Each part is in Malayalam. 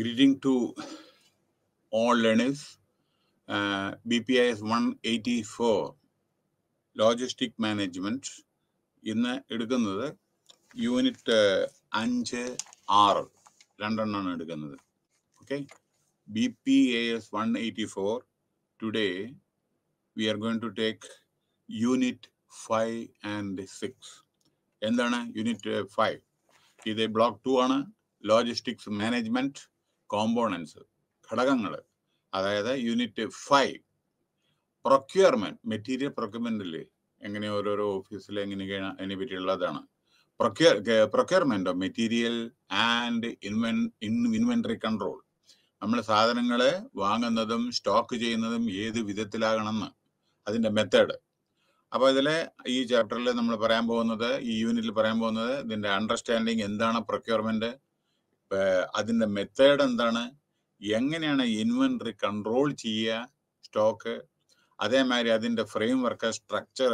greeting to all learners. Uh, 184, Logistic Management. In the unit uh, Anche R. London Okay. BPAS 184. Today, we are going to take unit 5 and 6. And unit uh, 5. This is a block 2 on logistics management. Components ഘടകങ്ങൾ അതായത് യൂണിറ്റ് ഫൈവ് പ്രൊക്യൂർമെന്റ് മെറ്റീരിയൽ പ്രൊക്യൂർമെന്റിൽ എങ്ങനെ ഓരോരോ ഓഫീസിൽ എങ്ങനെയൊക്കെയാണ് അതിനെ പറ്റിയുള്ളതാണ് procure procurement of material and ഇൻവെൻ ഇൻവെന്ററി കൺട്രോൾ നമ്മൾ സാധനങ്ങൾ വാങ്ങുന്നതും സ്റ്റോക്ക് ചെയ്യുന്നതും ഏത് വിധത്തിലാകണമെന്ന് അതിൻ്റെ മെത്തേഡ് അപ്പോൾ ഇതിൽ ഈ ചാപ്റ്ററിൽ നമ്മൾ പറയാൻ പോകുന്നത് ഈ യൂണിറ്റിൽ പറയാൻ പോകുന്നത് ഇതിൻ്റെ അണ്ടർസ്റ്റാൻഡിങ് എന്താണ് പ്രൊക്യൂർമെൻറ്റ് അതിൻ്റെ മെത്തേഡ് എന്താണ് എങ്ങനെയാണ് ഇൻവെൻട്രി കൺട്രോൾ ചെയ്യുക സ്റ്റോക്ക് അതേമാതിരി അതിൻ്റെ ഫ്രെയിം വർക്ക് സ്ട്രക്ചർ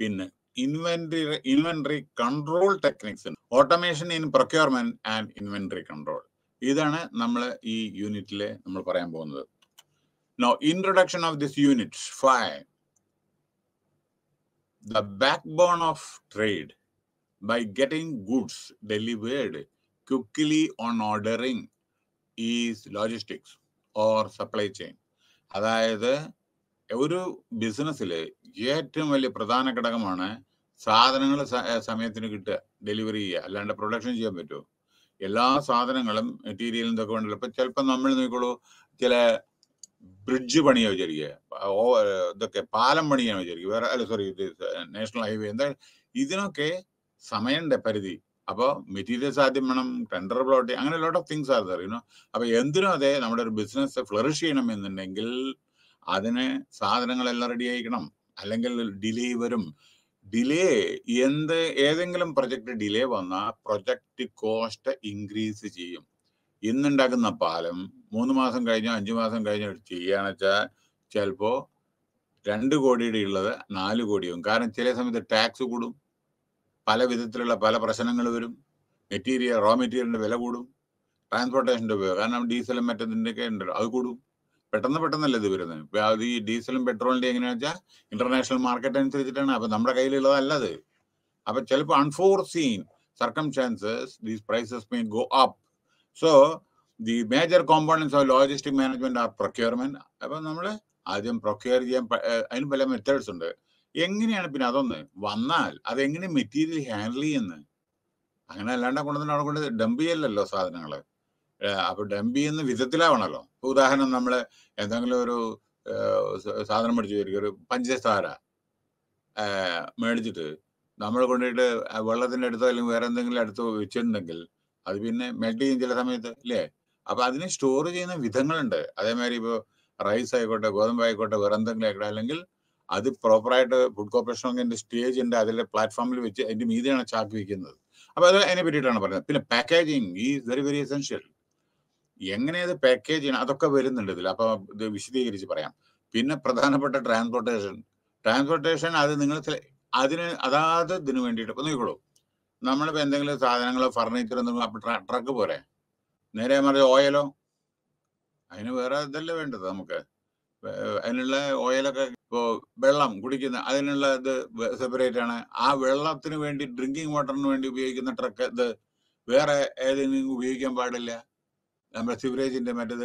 പിന്നെ inventory inventory control techniques automation in procurement and inventory control ഇതാണ് നമ്മൾ ഈ യൂണിറ്റിൽ നമ്മൾ പറയാൻ പോകുന്നത് no introduction of this unit five the backbone of trade by getting goods delivered quickly on ordering is logistics or supply chain. അതായത് ഒരു ബിസിനസ്സിൽ ഏറ്റവും വലിയ പ്രധാന ഘടകമാണ് സാധനങ്ങൾ സമയത്തിന് കിട്ടുക ഡെലിവറി ചെയ്യുക അല്ലാണ്ട് പ്രൊഡക്ഷൻ ചെയ്യാൻ പറ്റുമോ എല്ലാ സാധനങ്ങളും മെറ്റീരിയലും ഇതൊക്കെ ഉണ്ടല്ലോ ഇപ്പം ചിലപ്പോൾ നമ്മൾ നോക്കിക്കോളൂ ചില ബ്രിഡ്ജ് പണിയാ വിചാരിക്കുക ഇതൊക്കെ പാലം പണിയാ വിചാരിക്കുക വേറെ അല്ല സോറി ഇത് നാഷണൽ ഹൈവേ എന്താ ഇതിനൊക്കെ സമയമുണ്ട് പരിധി അപ്പോൾ മെറ്റീരിയൽസ് ആദ്യം വേണം ടെൻഡർ പ്ലോട്ട് അങ്ങനെ lot of things are there അപ്പൊ അപ്പോൾ എന്തിനും അതെ നമ്മുടെ ഒരു ബിസിനസ് ഫ്ലറിഷ് ചെയ്യണം എന്നുണ്ടെങ്കിൽ അതിന് സാധനങ്ങളെല്ലാം റെഡി ആയിക്കണം അല്ലെങ്കിൽ ഡിലേ വരും ഡിലേ എന്ത് ഏതെങ്കിലും പ്രൊജക്ട് ഡിലേ വന്നാൽ പ്രൊജക്ട് കോസ്റ്റ് ഇൻക്രീസ് ചെയ്യും ഇന്നുണ്ടാക്കുന്ന പാലം മൂന്ന് മാസം കഴിഞ്ഞോ അഞ്ച് മാസം കഴിഞ്ഞോ ചെയ്യാന്ന് വെച്ചാൽ ചിലപ്പോ രണ്ട് കോടിയുടെ ഉള്ളത് നാല് കോടിയും കാരണം ചില സമയത്ത് ടാക്സ് കൂടും പല വിധത്തിലുള്ള പല പ്രശ്നങ്ങൾ വരും മെറ്റീരിയൽ റോ മെറ്റീരിയലിന്റെ വില കൂടും ട്രാൻസ്പോർട്ടേഷന്റെ ഉപയോഗം കാരണം ഡീസലും മറ്റതിൻ്റെയൊക്കെ ഉണ്ടല്ലോ അത് കൂടും പെട്ടെന്ന് പെട്ടെന്നല്ല ഇത് വരുന്നത് അത് ഈ ഡീസലും പെട്രോളിന്റെ എങ്ങനെയാ വെച്ചാൽ ഇന്റർനാഷണൽ മാർക്കറ്റ് അനുസരിച്ചിട്ടാണ് അപ്പൊ നമ്മുടെ കയ്യിലുള്ളതല്ല അത് അപ്പൊ ചിലപ്പോൾ unforeseen circumstances these prices mean go up so the major components of logistic management are procurement അപ്പൊ നമ്മൾ ആദ്യം പ്രൊക്യൂർ ചെയ്യാൻ അതിന് പല മെത്തേഡ്സ് ഉണ്ട് എങ്ങനെയാണ് പിന്നെ അതൊന്ന് വന്നാൽ അതെങ്ങനെ മെറ്റീരിയൽ ഹാൻഡിൽ ചെയ്യുന്നത് അങ്ങനെ അല്ലാണ്ട് കൊണ്ടുവന്ന് അവിടെ കൊണ്ട് ഡംപ് ചെയ്യലല്ലോ സാധനങ്ങൾ അപ്പോൾ ഡംപ് ചെയ്യുന്ന വിധത്തിലാവണല്ലോ ഉദാഹരണം നമ്മള് എന്തെങ്കിലും ഒരു സാധനം മേടിച്ചു വരിക ഒരു പഞ്ചസാര മേടിച്ചിട്ട് നമ്മൾ കൊണ്ടുപോയിട്ട് വെള്ളത്തിന്റെ അടുത്തോ അല്ലെങ്കിൽ വേറെ എന്തെങ്കിലും അടുത്തോ വെച്ചിട്ടുണ്ടെങ്കിൽ അത് പിന്നെ മെൽട്ട് ചെയ്യും ചില സമയത്ത് അല്ലേ അപ്പൊ അതിനെ സ്റ്റോർ ചെയ്യുന്ന വിധങ്ങളുണ്ട് അതേമാതിരി ഇപ്പോൾ റൈസ് ആയിക്കോട്ടെ ഗോതമ്പ് ആയിക്കോട്ടെ വേറെ എന്തെങ്കിലും ആയിക്കോട്ടെ അല്ലെങ്കിൽ അത് പ്രോപ്പറായിട്ട് ഫുഡ് കോർപ്പറേഷൻ സ്റ്റേജ് ഉണ്ട് അതിലെ പ്ലാറ്റ്ഫോമിൽ വെച്ച് അതിൻ്റെ മീതിയാണ് ചാക്ക് വയ്ക്കുന്നത് അപ്പോൾ അത് അതിനെ പറ്റിയിട്ടാണ് പറയുന്നത് പിന്നെ പാക്കേജിങ് ഈ വെരി വെരി എസെൻഷ്യൽ എങ്ങനെ അത് പാക്കേജ് ചെയ്യണം അതൊക്കെ വരുന്നുണ്ട് ഇതിൽ അപ്പോൾ ഇത് വിശദീകരിച്ച് പറയാം പിന്നെ പ്രധാനപ്പെട്ട ട്രാൻസ്പോർട്ടേഷൻ ട്രാൻസ്പോർട്ടേഷൻ അത് നിങ്ങൾ അതിന് അതാത് ഇതിന് വേണ്ടിയിട്ട് ഇപ്പം നോക്കിക്കോളൂ നമ്മളിപ്പോൾ എന്തെങ്കിലും സാധനങ്ങളോ ഫർണിച്ചർ എന്തെങ്കിലും അപ്പം ട്രക്ക് പോരെ നേരെ മറിച്ച് ഓയിലോ അതിന് വേറെ ഇതല്ലേ വേണ്ടത് നമുക്ക് അതിനുള്ള ഓയിലൊക്കെ ഇപ്പോൾ വെള്ളം കുടിക്കുന്ന അതിനുള്ള ഇത് സെപ്പറേറ്റ് ആണ് ആ വെള്ളത്തിന് വേണ്ടി ഡ്രിങ്കിങ് വാട്ടറിന് വേണ്ടി ഉപയോഗിക്കുന്ന ട്രക്ക് ഇത് വേറെ ഏതെങ്കിലും ഉപയോഗിക്കാൻ പാടില്ല നമ്മുടെ സിവറേജിന്റെ മറ്റേത്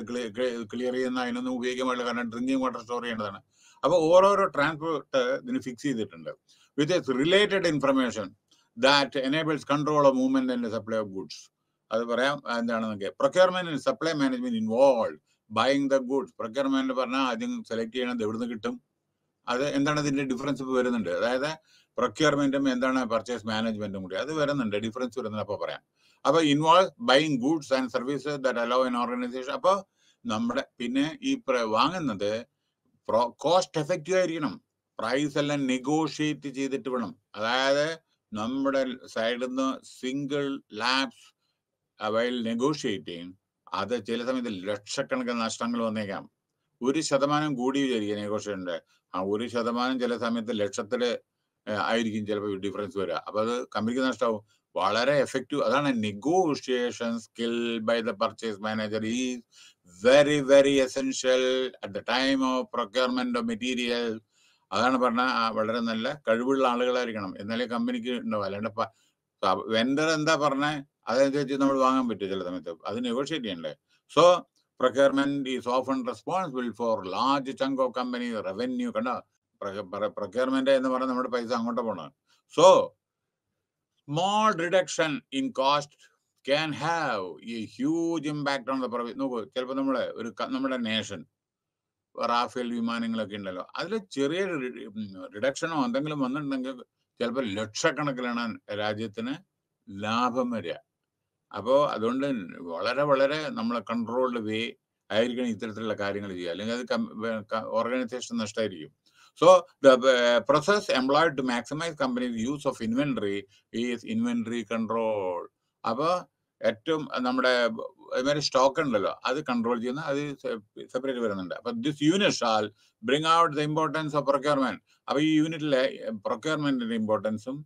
ക്ലിയർ ചെയ്യുന്ന അതിനൊന്നും ഉപയോഗിക്കാൻ പാടില്ല കാരണം ഡ്രിങ്കിങ് വാട്ടർ സ്റ്റോർ ചെയ്യേണ്ടതാണ് അപ്പോൾ ഓരോരോ ട്രാൻസ്പോർട്ട് ഇതിന് ഫിക്സ് ചെയ്തിട്ടുണ്ട് with related information that enables control of movement and supply of goods അത് പറയാം എന്താണെന്നൊക്കെ procurement supply management involve buying the goods procurement പറഞ്ഞാൽ ആദ്യം സെലക്ട് ചെയ്യണത് എവിടുന്ന് കിട്ടും അത് എന്താണ് ഇതിന്റെ ഡിഫറൻസ് വരുന്നുണ്ട് അതായത് പ്രൊക്യൂർമെന്റും എന്താണ് പർച്ചേസ് മാനേജ്മെന്റും കൂടി അത് വരുന്നുണ്ട് ഡിഫറൻസ് വരുന്നുണ്ട് അപ്പോൾ പറയാം അപ്പോൾ involve buying goods and services that allow in organisation അപ്പോൾ നമ്മുടെ പിന്നെ ഈ വാങ്ങുന്നത് കോസ്റ്റ് എഫക്റ്റീവ് ആയിരിക്കണം പ്രൈസ് എല്ലാം നെഗോഷിയേറ്റ് ചെയ്തിട്ട് വേണം അതായത് നമ്മുടെ സൈഡിൽ നിന്ന് സിംഗിൾ ലാബ്സ് വൈൽ നെഗോഷിയേറ്റ് ചെയ്യും അത് ചില സമയത്ത് ലക്ഷക്കണക്കിന് നഷ്ടങ്ങൾ വന്നേക്കാം ഒരു ശതമാനം കൂടി വിചാരിക്കുക നെഗോഷിയേഷൻ്റെ ആ ഒരു ശതമാനം ചില സമയത്ത് ലക്ഷത്തിൽ ആയിരിക്കും ചിലപ്പോൾ ഡിഫറൻസ് വരിക അപ്പൊ അത് കമ്പനിക്ക് നഷ്ടമാവും വളരെ എഫക്റ്റീവ് അതാണ് negotiation skill by the purchase manager is very very essential at the time of procurement of material അതാണ് പറഞ്ഞാൽ വളരെ നല്ല കഴിവുള്ള ആളുകളായിരിക്കണം എന്നാലേ കമ്പനിക്ക് ഉണ്ടാവും അല്ലാണ്ട് വെണ്ടർ എന്താ പറഞ്ഞ അതനുസരിച്ച് നമ്മൾ വാങ്ങാൻ പറ്റും ചില സമയത്ത് അത് നെഗോഷിയേറ്റ് ചെയ്യണ്ടേ so Procurement is often responsible for large chunk of company revenue. കണ്ട പ്രൊക്യൂർമെന്റ് എന്ന് പറഞ്ഞാൽ നമ്മുടെ പൈസ അങ്ങോട്ട് പോകണം so small reduction in cost can have a huge impact on the profit നോക്കൂ ചിലപ്പോൾ നമ്മളെ ഒരു നമ്മുടെ നേഷൻ റാഫേൽ വിമാനങ്ങളൊക്കെ ഉണ്ടല്ലോ അതിൽ ചെറിയ റിഡക്ഷനോ എന്തെങ്കിലും വന്നിട്ടുണ്ടെങ്കിൽ ചിലപ്പോൾ ലക്ഷക്കണക്കിലാണ് രാജ്യത്തിന് ലാഭം വരിക അപ്പോൾ അതുകൊണ്ട് വളരെ വളരെ നമ്മളെ കൺട്രോൾഡ് വേ ആയിരിക്കണം ഇത്തരത്തിലുള്ള കാര്യങ്ങൾ ചെയ്യുക അല്ലെങ്കിൽ അത് ഓർഗനൈസേഷൻ നഷ്ടമായിരിക്കും so the process employed to maximise company's use of inventory is inventory control അപ്പോൾ ഏറ്റവും നമ്മുടെ അതുമാതിരി സ്റ്റോക്ക് ഉണ്ടല്ലോ അത് കൺട്രോൾ ചെയ്യുന്ന അത് സെപ്പറേറ്റ് വരുന്നുണ്ട് അപ്പൊ this unit shall bring out the importance of procurement അപ്പൊ ഈ യൂണിറ്റിലെ പ്രൊക്യൂർമെന്റിന്റെ ഇമ്പോർട്ടൻസും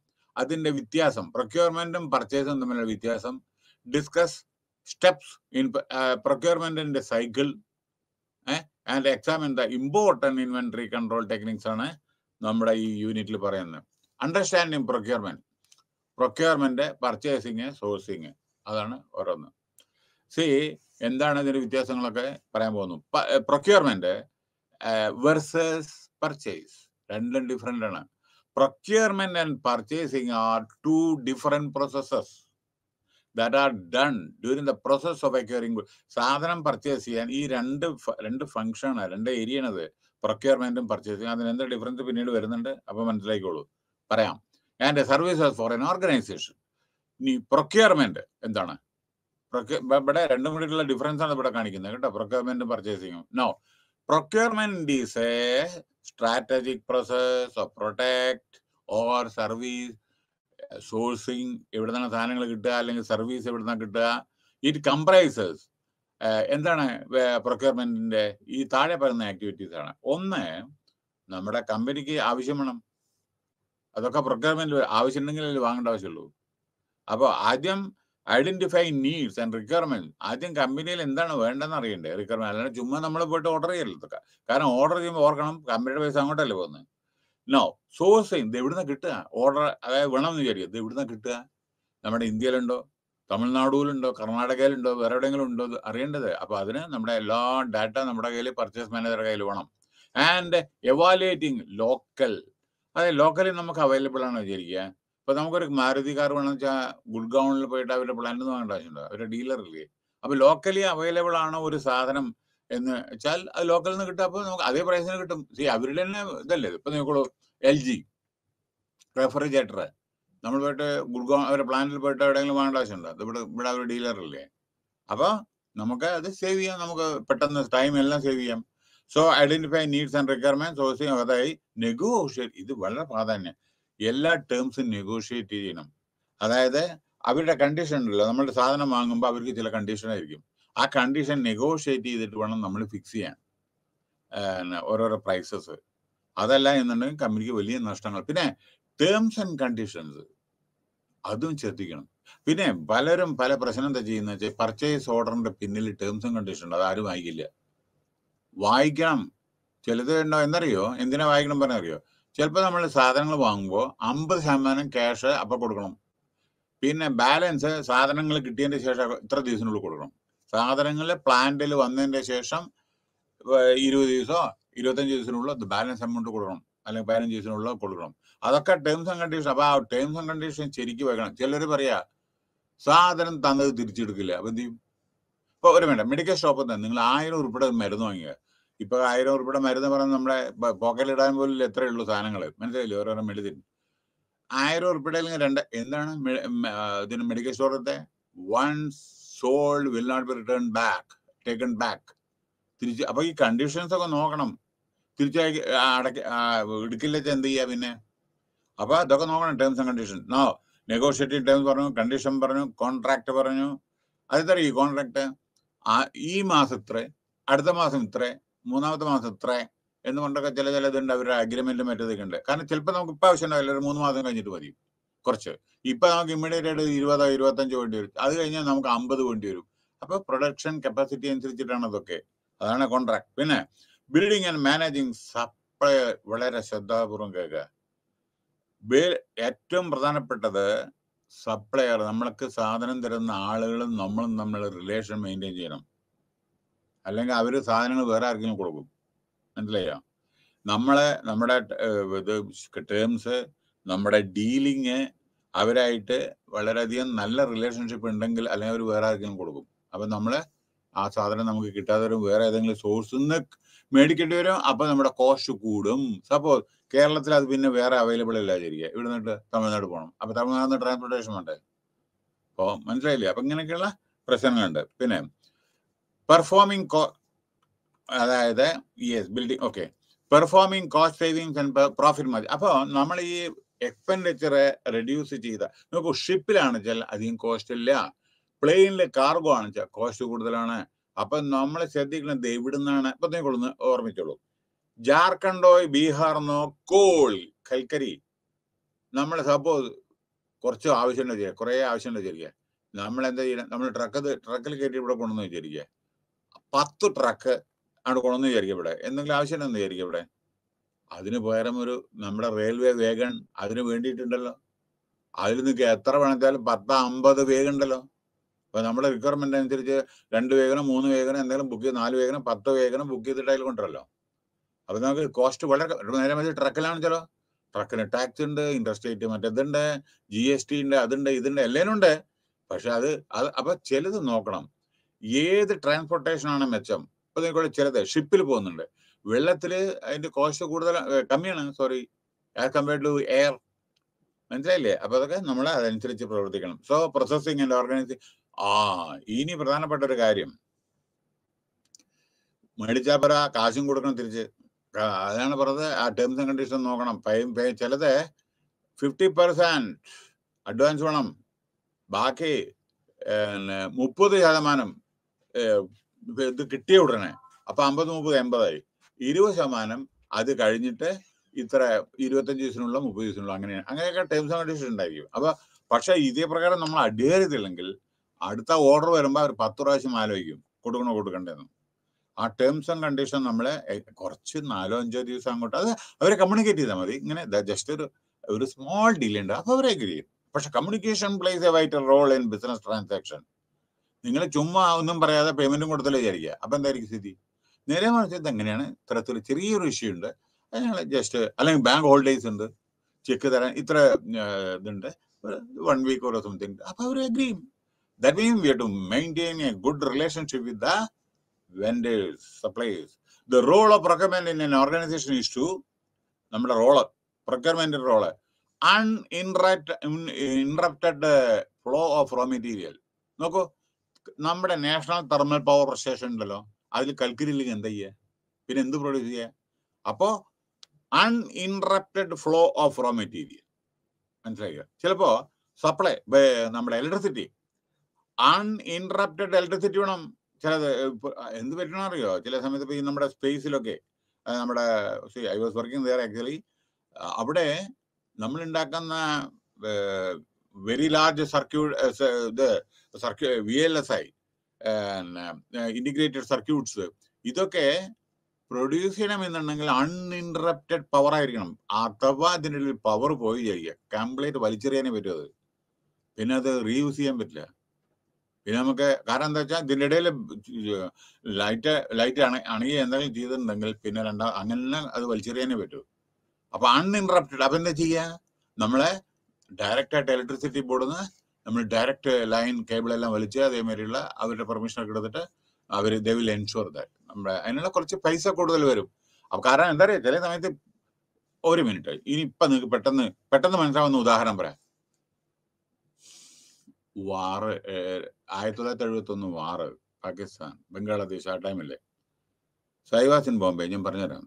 അതിന്റെ വ്യത്യാസം പ്രൊക്യൂർമെന്റും പർച്ചേസും തമ്മിലുള്ള വ്യത്യാസം discuss steps in uh, procurement and the cycle eh, and examine the important inventory control techniques ആണ് നമ്മുടെ ഈ യൂണിറ്റിൽ പറയുന്നത് understanding procurement procurement purchasing sourcing അതാണ് ഓരോന്ന് സി എന്താണ് ഇതിന്റെ വ്യത്യാസങ്ങളൊക്കെ പറയാൻ പോകുന്നു പ്രൊക്യൂർമെന്റ് വെർസസ് പർച്ചേസ് രണ്ടും ഡിഫറെൻ്റ് ആണ് procurement and purchasing are two different processes that are done during the process of acquiring good സാധനം പർച്ചേസ് ചെയ്യാൻ ഈ രണ്ട് രണ്ട് ഫംഗ്ഷനാണ് രണ്ട് ഏരിയണത് പ്രൊക്യൂർമെന്റും പർച്ചേസിങ് അതിന് എന്താ ഡിഫറൻസ് പിന്നീട് വരുന്നുണ്ട് അപ്പൊ മനസ്സിലാക്കിക്കോളൂ പറയാം and services for an organisation ഇനി പ്രൊക്യൂർമെന്റ് എന്താണ് ഇവിടെ രണ്ടും കൂടിയിട്ടുള്ള ഡിഫറൻസ് ആണ് ഇവിടെ കാണിക്കുന്നത് കേട്ടോ പ്രൊക്യൂർമെന്റും പർച്ചേസിങ്ങും no procurement is a strategic process of product or service sourcing എവിടെ നിന്നാണ് സാധനങ്ങൾ കിട്ടുക അല്ലെങ്കിൽ സർവീസ് എവിടെ നിന്നാണ് കിട്ടുക ഇറ്റ് കംപ്രൈസസ് എന്താണ് പ്രൊക്യൂർമെന്റിന്റെ ഈ താഴെ പറയുന്ന ആക്ടിവിറ്റീസ് ആണ് ഒന്ന് നമ്മുടെ കമ്പനിക്ക് ആവശ്യം വേണം അതൊക്കെ പ്രൊക്യൂർമെന്റ് ആവശ്യം ഉണ്ടെങ്കിൽ വാങ്ങേണ്ട ആവശ്യമുള്ളൂ അപ്പോൾ ആദ്യം ഐഡന്റിഫൈ നീഡ്സ് ആൻഡ് റിക്വയർമെന്റ് ആദ്യം കമ്പനിയിൽ എന്താണ് വേണ്ടതെന്ന് അറിയണ്ടേ റിക്വയർമെന്റ് അല്ലാണ്ട് ചുമ്മാ നമ്മൾ പോയിട്ട് ഓർഡർ ചെയ്യല്ലോ കാരണം ഓർഡർ ചെയ്യുമ്പോൾ ഓർക്കണം കമ്പനിയുടെ പൈസ അങ്ങോട്ടല്ലേ പോകുന്നത് നോ സോഴ്സിങ് ഇത് എവിടുന്ന കിട്ടുക ഓർഡർ അതായത് വേണമെന്ന് വിചാരിക്കുക ഇത് എവിടുന്ന കിട്ടുക നമ്മുടെ ഇന്ത്യയിലുണ്ടോ തമിഴ്നാടുവിലുണ്ടോ കർണാടകയിലുണ്ടോ വേറെ എവിടെയെങ്കിലും ഉണ്ടോ എന്ന് അറിയേണ്ടത് അപ്പോൾ അതിന് നമ്മുടെ എല്ലാ ഡാറ്റ നമ്മുടെ കയ്യിൽ പർച്ചേസ് മാനേജറുടെ കയ്യിൽ വേണം ആൻഡ് എവാലുവേറ്റിംഗ് ലോക്കൽ അതെ ലോക്കലി നമുക്ക് അവൈലബിൾ ആണ് വിചാരിക്കുക ഇപ്പൊ നമുക്കൊരു മാരുതി കാർ വേണമെന്ന് വെച്ചാൽ ഗുഡ്ഗാവണിൽ പോയിട്ട് അവരുടെ പ്ലാന്റ് വാങ്ങേണ്ട ആവശ്യമുണ്ടോ അവരുടെ ഡീലറില്ലേ അപ്പൊ ലോക്കലി അവൈലബിൾ ആണോ ഒരു സാധനം എന്ന് വെച്ചാൽ അത് ലോക്കലിൽ നിന്ന് കിട്ടും നമുക്ക് അതേ പ്രൈസിന് കിട്ടും സി അവരുടെ തന്നെ ഇതല്ലേ ഇപ്പം നോക്കുള്ളൂ എൽ ജി റെഫ്രിജറേറ്റർ നമ്മൾ പോയിട്ട് ഗുഡ്ഗോ അവരുടെ പ്ലാന്റിൽ പോയിട്ട് എവിടെയെങ്കിലും വാങ്ങേണ്ട ആവശ്യമുണ്ട് അത് ഇവിടെ ഇവിടെ അവരുടെ ഡീലറല്ലേ അപ്പോൾ നമുക്ക് അത് സേവ് ചെയ്യാം നമുക്ക് പെട്ടെന്ന് ടൈം എല്ലാം സേവ് ചെയ്യാം so identify needs and requirement sourcing അതായി നെഗോഷിയേറ്റ് ഇത് വളരെ പ്രാധാന്യം എല്ലാ ടേംസും നെഗോഷിയേറ്റ് ചെയ്യണം അതായത് അവരുടെ കണ്ടീഷൻ ഉണ്ടല്ലോ നമ്മളുടെ സാധനം വാങ്ങുമ്പോൾ അവർക്ക് ചില കണ്ടീഷൻ ആയിരിക്കും ആ കണ്ടീഷൻ നെഗോഷിയേറ്റ് ചെയ്തിട്ട് വേണം നമ്മൾ ഫിക്സ് ചെയ്യാൻ ഓരോരോ പ്രൈസസ് അതല്ല എന്നുണ്ടെങ്കിൽ കമ്പനിക്ക് വലിയ നഷ്ടങ്ങൾ പിന്നെ ടേംസ് ആൻഡ് കണ്ടീഷൻസ് അതും ശ്രദ്ധിക്കണം പിന്നെ പലരും പല പ്രശ്നം എന്താ ചെയ്യുന്ന വെച്ചാൽ പർച്ചേസ് ഓർഡറിന്റെ പിന്നിൽ ടേംസ് ആൻഡ് കണ്ടീഷൻ ഉണ്ട് അതാരും വായിക്കില്ല വായിക്കണം ചിലത് ഉണ്ടോ എന്നറിയോ എന്തിനാ വായിക്കണം പറഞ്ഞറിയോ ചിലപ്പോൾ നമ്മൾ സാധനങ്ങൾ വാങ്ങുമ്പോൾ അമ്പത് ശതമാനം ക്യാഷ് അപ്പം കൊടുക്കണം പിന്നെ ബാലൻസ് സാധനങ്ങൾ കിട്ടിയതിന് ശേഷം ഇത്ര ദിവസത്തിനുള്ളിൽ കൊടുക്കണം സാധനങ്ങൾ പ്ലാന്റിൽ വന്നതിന്റെ ശേഷം ഇരുപത് ദിവസമോ ഇരുപത്തഞ്ച് ദിവസത്തിനുള്ള ബാലൻസ് എമൗണ്ട് കൊടുക്കണം അല്ലെങ്കിൽ പതിനഞ്ച് ദിവസത്തിനുള്ള കൊടുക്കണം അതൊക്കെ ടേംസ് ആൻഡ് കണ്ടീഷൻ അപ്പൊ ആ ടേംസ് ആൻഡ് കണ്ടീഷൻ ശരിക്കും വെക്കണം ചിലർ പറയാ സാധനം തന്നത് തിരിച്ചെടുക്കില്ല അപ്പൊ എന്ത് ചെയ്യും ഇപ്പൊ ഒരു വേണ്ട മെഡിക്കൽ ഷോപ്പിൽ നിന്ന് നിങ്ങൾ ആയിരം ഉറുപ്പിടെ മരുന്ന് വാങ്ങിയ ഇപ്പൊ ആയിരം ഉറുപ്പിടെ മരുന്ന് പറഞ്ഞാൽ നമ്മുടെ ഇടാൻ പോലും എത്രയേ ഉള്ളൂ സാധനങ്ങൾ മനസ്സിലായില്ലേ ഓരോരോ മെഡിസിൻ ആയിരം ഉറുപ്പിടെ അല്ലെങ്കിൽ രണ്ട് എന്താണ് ഇതിന് മെഡിക്കൽ സ്റ്റോറിലത്തെ once sold will not be return back taken back തിരിച്ച് അപ്പൊ ഈ കണ്ടീഷൻസ് ഒക്കെ നോക്കണം തിരിച്ചയക്ക് അടക്ക എടുക്കില്ല എന്ത് ചെയ്യാ പിന്നെ അപ്പൊ അതൊക്കെ നോക്കണം terms and condition no negotiative terms പറഞ്ഞു കണ്ടീഷൻ പറഞ്ഞു കോൺട്രാക്ട് പറഞ്ഞു അത് ഈ കോൺട്രാക്ട് ഈ മാസം ഇത്ര അടുത്ത മാസം ഇത്ര മൂന്നാമത്തെ മാസം ഇത്ര എന്നുകൊണ്ടൊക്കെ ചില ചില ഇതുണ്ട് അവരുടെ അഗ്രിമെന്റും മറ്റേതൊക്കെ ഉണ്ട് കാരണം ചിലപ്പോൾ നമുക്ക് ഇപ്പം ആവശ്യമുണ്ടാവില്ല ഒരു മൂന്ന് മാസം കഴിഞ്ഞിട്ട് മതി കുറച്ച് ഇപ്പൊ നമുക്ക് ഇമ്മീഡിയറ്റ് ആയിട്ട് ഇരുപതോ ഇരുപത്തഞ്ചോ വേണ്ടി വരും അത് കഴിഞ്ഞാൽ നമുക്ക് അമ്പത് വേണ്ടി വരും അപ്പൊ പ്രൊഡക്ഷൻ കപ്പാസിറ്റി അനുസരിച്ചിട്ടാണ് അതൊക്കെ അതാണ് കോൺട്രാക്ട് പിന്നെ ബിൽഡിംഗ് ആൻഡ് മാനേജിങ് സപ്ലൈ വളരെ ശ്രദ്ധാപൂർവം കേൾക്കുക ഏറ്റവും പ്രധാനപ്പെട്ടത് സപ്ലയർ നമ്മൾക്ക് സാധനം തരുന്ന ആളുകളും നമ്മളും നമ്മൾ റിലേഷൻ മെയിൻറ്റെയിൻ ചെയ്യണം അല്ലെങ്കിൽ അവർ സാധനങ്ങൾ വേറെ ആർക്കെങ്കിലും കൊടുക്കും മനസ്സിലായോ നമ്മളെ നമ്മുടെ ഇത് ടേംസ് നമ്മുടെ ഡീലിങ് അവരായിട്ട് വളരെയധികം നല്ല റിലേഷൻഷിപ്പ് ഉണ്ടെങ്കിൽ അല്ലെങ്കിൽ അവർ വേറെ ആർക്കെങ്കിലും കൊടുക്കും അപ്പം നമ്മൾ ആ സാധനം നമുക്ക് കിട്ടാതെ വരും വേറെ ഏതെങ്കിലും സോഴ്സിൽ നിന്ന് മേടിക്കേണ്ടി വരും അപ്പം നമ്മുടെ കോസ്റ്റ് കൂടും സപ്പോസ് കേരളത്തിൽ അത് പിന്നെ വേറെ അവൈലബിൾ ശരിക്കും ഇവിടെ നിന്നിട്ട് തമിഴ്നാട് പോകണം അപ്പം തമിഴ്നാട് ട്രാൻസ്പോർട്ടേഷൻ വേണ്ടേ അപ്പോൾ മനസ്സിലായില്ലേ അപ്പം ഇങ്ങനെയൊക്കെയുള്ള പ്രശ്നങ്ങളുണ്ട് പിന്നെ പെർഫോമിംഗ് കോ അതായത് yes building okay performing cost savings and profit margin അപ്പോൾ നമ്മൾ ഈ എക്സ്പെൻഡിച്ചർ റെഡ്യൂസ് ചെയ്ത നോക്കൂ ഷിപ്പിലാണ് വെച്ചാൽ അധികം കോസ്റ്റ് ഇല്ല പ്ലെയിനിൽ കാർഗോ ആണെന്ന് വെച്ചാൽ കോസ്റ്റ് കൂടുതലാണ് അപ്പൊ നമ്മളെ ശ്രദ്ധിക്കുന്നത് എവിടെ നിന്നാണ് ഇപ്പൊ നിങ്ങളൊന്ന് ഓർമ്മിച്ചോളൂ ജാർഖണ്ഡോ ബീഹാറിനോ കോൾ കൽക്കരി നമ്മൾ സപ്പോസ് കുറച്ച് ആവശ്യം ആവശ്യമുണ്ട് ചെയ്യുക കുറേ ആവശ്യമുണ്ട് വിചാരിക്കുക നമ്മൾ എന്താ ചെയ്യണം നമ്മൾ ട്രക്ക് ട്രക്കിൽ കയറ്റി ഇവിടെ കൊണ്ടുവന്ന് വിചാരിക്കുക പത്ത് ട്രക്ക് അവിടെ കൊണ്ടുവന്ന് വിചാരിക്കുക ഇവിടെ എന്തെങ്കിലും ആവശ്യം ഉണ്ടെന്ന് വിചാരിക്കുക ഇവിടെ അതിന് പകരം ഒരു നമ്മുടെ റെയിൽവേ വേഗൺ അതിന് വേണ്ടിയിട്ടുണ്ടല്ലോ അതിൽ നിങ്ങൾക്ക് എത്ര വേണമെച്ചാലും പത്ത് അമ്പത് ഉണ്ടല്ലോ അപ്പൊ നമ്മുടെ റിക്വയർമെന്റ് അനുസരിച്ച് രണ്ട് വേഗനം മൂന്ന് വേഗനം എന്തെങ്കിലും ബുക്ക് ചെയ്ത് നാല് വേഗനം പത്ത് വേഗനം ബുക്ക് ചെയ്തിട്ട് അതിൽ കൊണ്ടുവരല്ലോ അപ്പോൾ നമുക്ക് കോസ്റ്റ് വളരെ നേരെ മതി ട്രക്കിലാണെന്നുവെച്ചാലോ ട്രക്കിന് ടാക്സ് ഉണ്ട് ഇൻട്രസ്റ്റേറ്റ് മറ്റേതുണ്ട് ജി എസ് ടി ഉണ്ട് അതുണ്ട് ഇതുണ്ട് എല്ലാം ഉണ്ട് പക്ഷെ അത് അത് അപ്പൊ ചിലത് നോക്കണം ഏത് ട്രാൻസ്പോർട്ടേഷൻ ആണ് മെച്ചം ഇപ്പൊ നിങ്ങളുടെ ചിലത് ഷിപ്പിൽ പോകുന്നുണ്ട് വെള്ളത്തിൽ അതിന്റെ കോസ്റ്റ് കൂടുതൽ കമ്മിയാണ് sorry as compared to air മനസ്സിലായില്ലേ അപ്പൊ അതൊക്കെ നമ്മൾ അതനുസരിച്ച് പ്രവർത്തിക്കണം സോ പ്രോസസ്സിങ് ആൻഡ് ഓർഗനൈസിങ് ആ ഇനി പ്രധാനപ്പെട്ട ഒരു കാര്യം മേടിച്ചാൽ പറ കാശും കൊടുക്കണം തിരിച്ച് അതാണ് പറഞ്ഞത് ആ ടേംസ് ആൻഡ് കണ്ടീഷൻ നോക്കണം ചിലത് ഫിഫ്റ്റി പെർസെന്റ് അഡ്വാൻസ് വേണം ബാക്കി മുപ്പത് ശതമാനം ഇത് കിട്ടിയ ഉടനെ അപ്പൊ അമ്പത് മുപ്പത് എൺപതായി ഇരുപത് ശതമാനം അത് കഴിഞ്ഞിട്ട് ഇത്ര ഇരുപത്തഞ്ച് ദിവസത്തിനുള്ള മുപ്പത് ദിവസത്തിനുള്ള അങ്ങനെയാണ് അങ്ങനെയൊക്കെ ടേംസ് ആൻഡ് കണ്ടീഷൻ ഉണ്ടായിരിക്കും അപ്പൊ പക്ഷേ ഇതേ പ്രകാരം നമ്മൾ അഡ്ഹിയർ അടുത്ത ഓർഡർ വരുമ്പോൾ അവർ പത്ത് പ്രാവശ്യം ആലോചിക്കും കൊടുക്കണോ കൊടുക്കണ്ടെന്ന് ആ ടേംസ് ആൻഡ് കണ്ടീഷൻ നമ്മളെ കുറച്ച് നാലോ അഞ്ചോ ദിവസം അങ്ങോട്ട് അത് അവരെ കമ്മ്യൂണിക്കേറ്റ് ചെയ്താൽ മതി ഇങ്ങനെ ജസ്റ്റ് ഒരു ഒരു സ്മോൾ ഡീൽ ഉണ്ട് അപ്പോൾ അവരെ അഗ്രി ചെയ്യും പക്ഷെ communication plays a vital role in business transaction നിങ്ങൾ ചുമ്മാ ഒന്നും പറയാതെ പേയ്മെന്റും കൊടുത്തല്ലേ വിചാരിക്കുക അപ്പൊ എന്തായിരിക്കും സ്ഥിതി നേരെ മറിച്ച് ഇതെങ്ങനെയാണ് ഇത്തരത്തിൽ ചെറിയൊരു ഇഷ്യൂണ്ട് അത് ഞങ്ങൾ ജസ്റ്റ് അല്ലെങ്കിൽ ബാങ്ക് ഹോൾഡേഴ്സ് ഉണ്ട് ചെക്ക് തരാൻ ഇത്ര ഇതുണ്ട് വൺ വീക്ക് ഓരോ സംതിങ് അപ്പൊ അവർ agree them we to maintain a good relationship with the vendors supplies the role of procurement in an organisation is to നമ്മുടെ role procurement role un interrupt interrupted flow of raw material നോക്കൂ നമ്മുടെ നാഷണൽ തെർമൽ പവർ സ്റ്റേഷൻ ഉണ്ടല്ലോ അതിൽ കൽക്കരില്ലെങ്കിൽ എന്താ ചെയ്യുക പിന്നെ എന്ത് പ്രൊഡ്യൂസ് ചെയ്യുക അപ്പോൾ uninterrupted flow of raw material മനസ്സിലാക്കുക ചിലപ്പോൾ സപ്ലൈ നമ്മുടെ ഇലക്ട്രിസിറ്റി അൺഇൻറപ്റ്റഡ് ഇലക്ട്രിസിറ്റി വേണം ചില എന്ത് പറ്റണം അറിയോ ചില സമയത്ത് ഇപ്പോൾ ഈ നമ്മുടെ സ്പേസിലൊക്കെ നമ്മുടെ I was working there actually അവിടെ നമ്മൾ ഉണ്ടാക്കുന്ന വെരി ലാർജ് സർക്യൂട്ട് ഇത് സർക്യൂ V L S I integrated circuits ഇതൊക്കെ പ്രൊഡ്യൂസ് ചെയ്യണമെന്നുണ്ടെങ്കിൽ അൺഇൻറപ്റ്റഡ് പവർ ആയിരിക്കണം അഥവാ അതിൻ്റെ ഒരു പവർ പോയി ചെയ്യുക കംപ്ലീറ്റ് വലിച്ചെറിയാനേ പറ്റും അത് പിന്നെ അത് റീയൂസ് ചെയ്യാൻ പറ്റില്ല പിന്നെ നമുക്ക് കാരണം എന്താ വെച്ചാൽ ഇതിൻ്റെ ഇടയിൽ ലൈറ്റ് ലൈറ്റ് അണ അണുകയും എന്തെങ്കിലും ചെയ്തിട്ടുണ്ടെങ്കിൽ പിന്നെ രണ്ടാ അങ്ങനെ അത് വലിച്ചെറിയാനേ പറ്റൂ അപ്പോൾ അൺഇൻറപ്റ്റഡ് അപ്പം എന്താ ചെയ്യുക നമ്മളെ ഡയറക്റ്റ് ആയിട്ട് ഇലക്ട്രിസിറ്റി ബോർഡിൽ നിന്ന് നമ്മൾ ഡയറക്റ്റ് ലൈൻ കേബിൾ എല്ലാം വലിച്ച് അതേമാതിരിയുള്ള അവരുടെ പെർമിഷൻ ഒക്കെ എടുത്തിട്ട് അവർ ദേ വിൽ എൻഷുർ ദാറ്റ് നമ്മുടെ അതിനുള്ള കുറച്ച് പൈസ കൂടുതൽ വരും അപ്പോൾ കാരണം എന്താ പറയുക ചില സമയത്ത് ഒരു മിനിറ്റ് ഇനി ഇപ്പം നിങ്ങൾക്ക് പെട്ടെന്ന് പെട്ടെന്ന് മനസ്സിലാവുന്ന ഉദാഹരണം പറയാം വാറ് ആയിരത്തി തൊള്ളായിരത്തി എഴുപത്തി ഒന്ന് വാറ് പാകിസ്ഥാൻ ബംഗ്ലാദേശ് ആ ടൈമല്ലേ സോ ഇൻ ബോംബെ ഞാൻ പറഞ്ഞുതരാം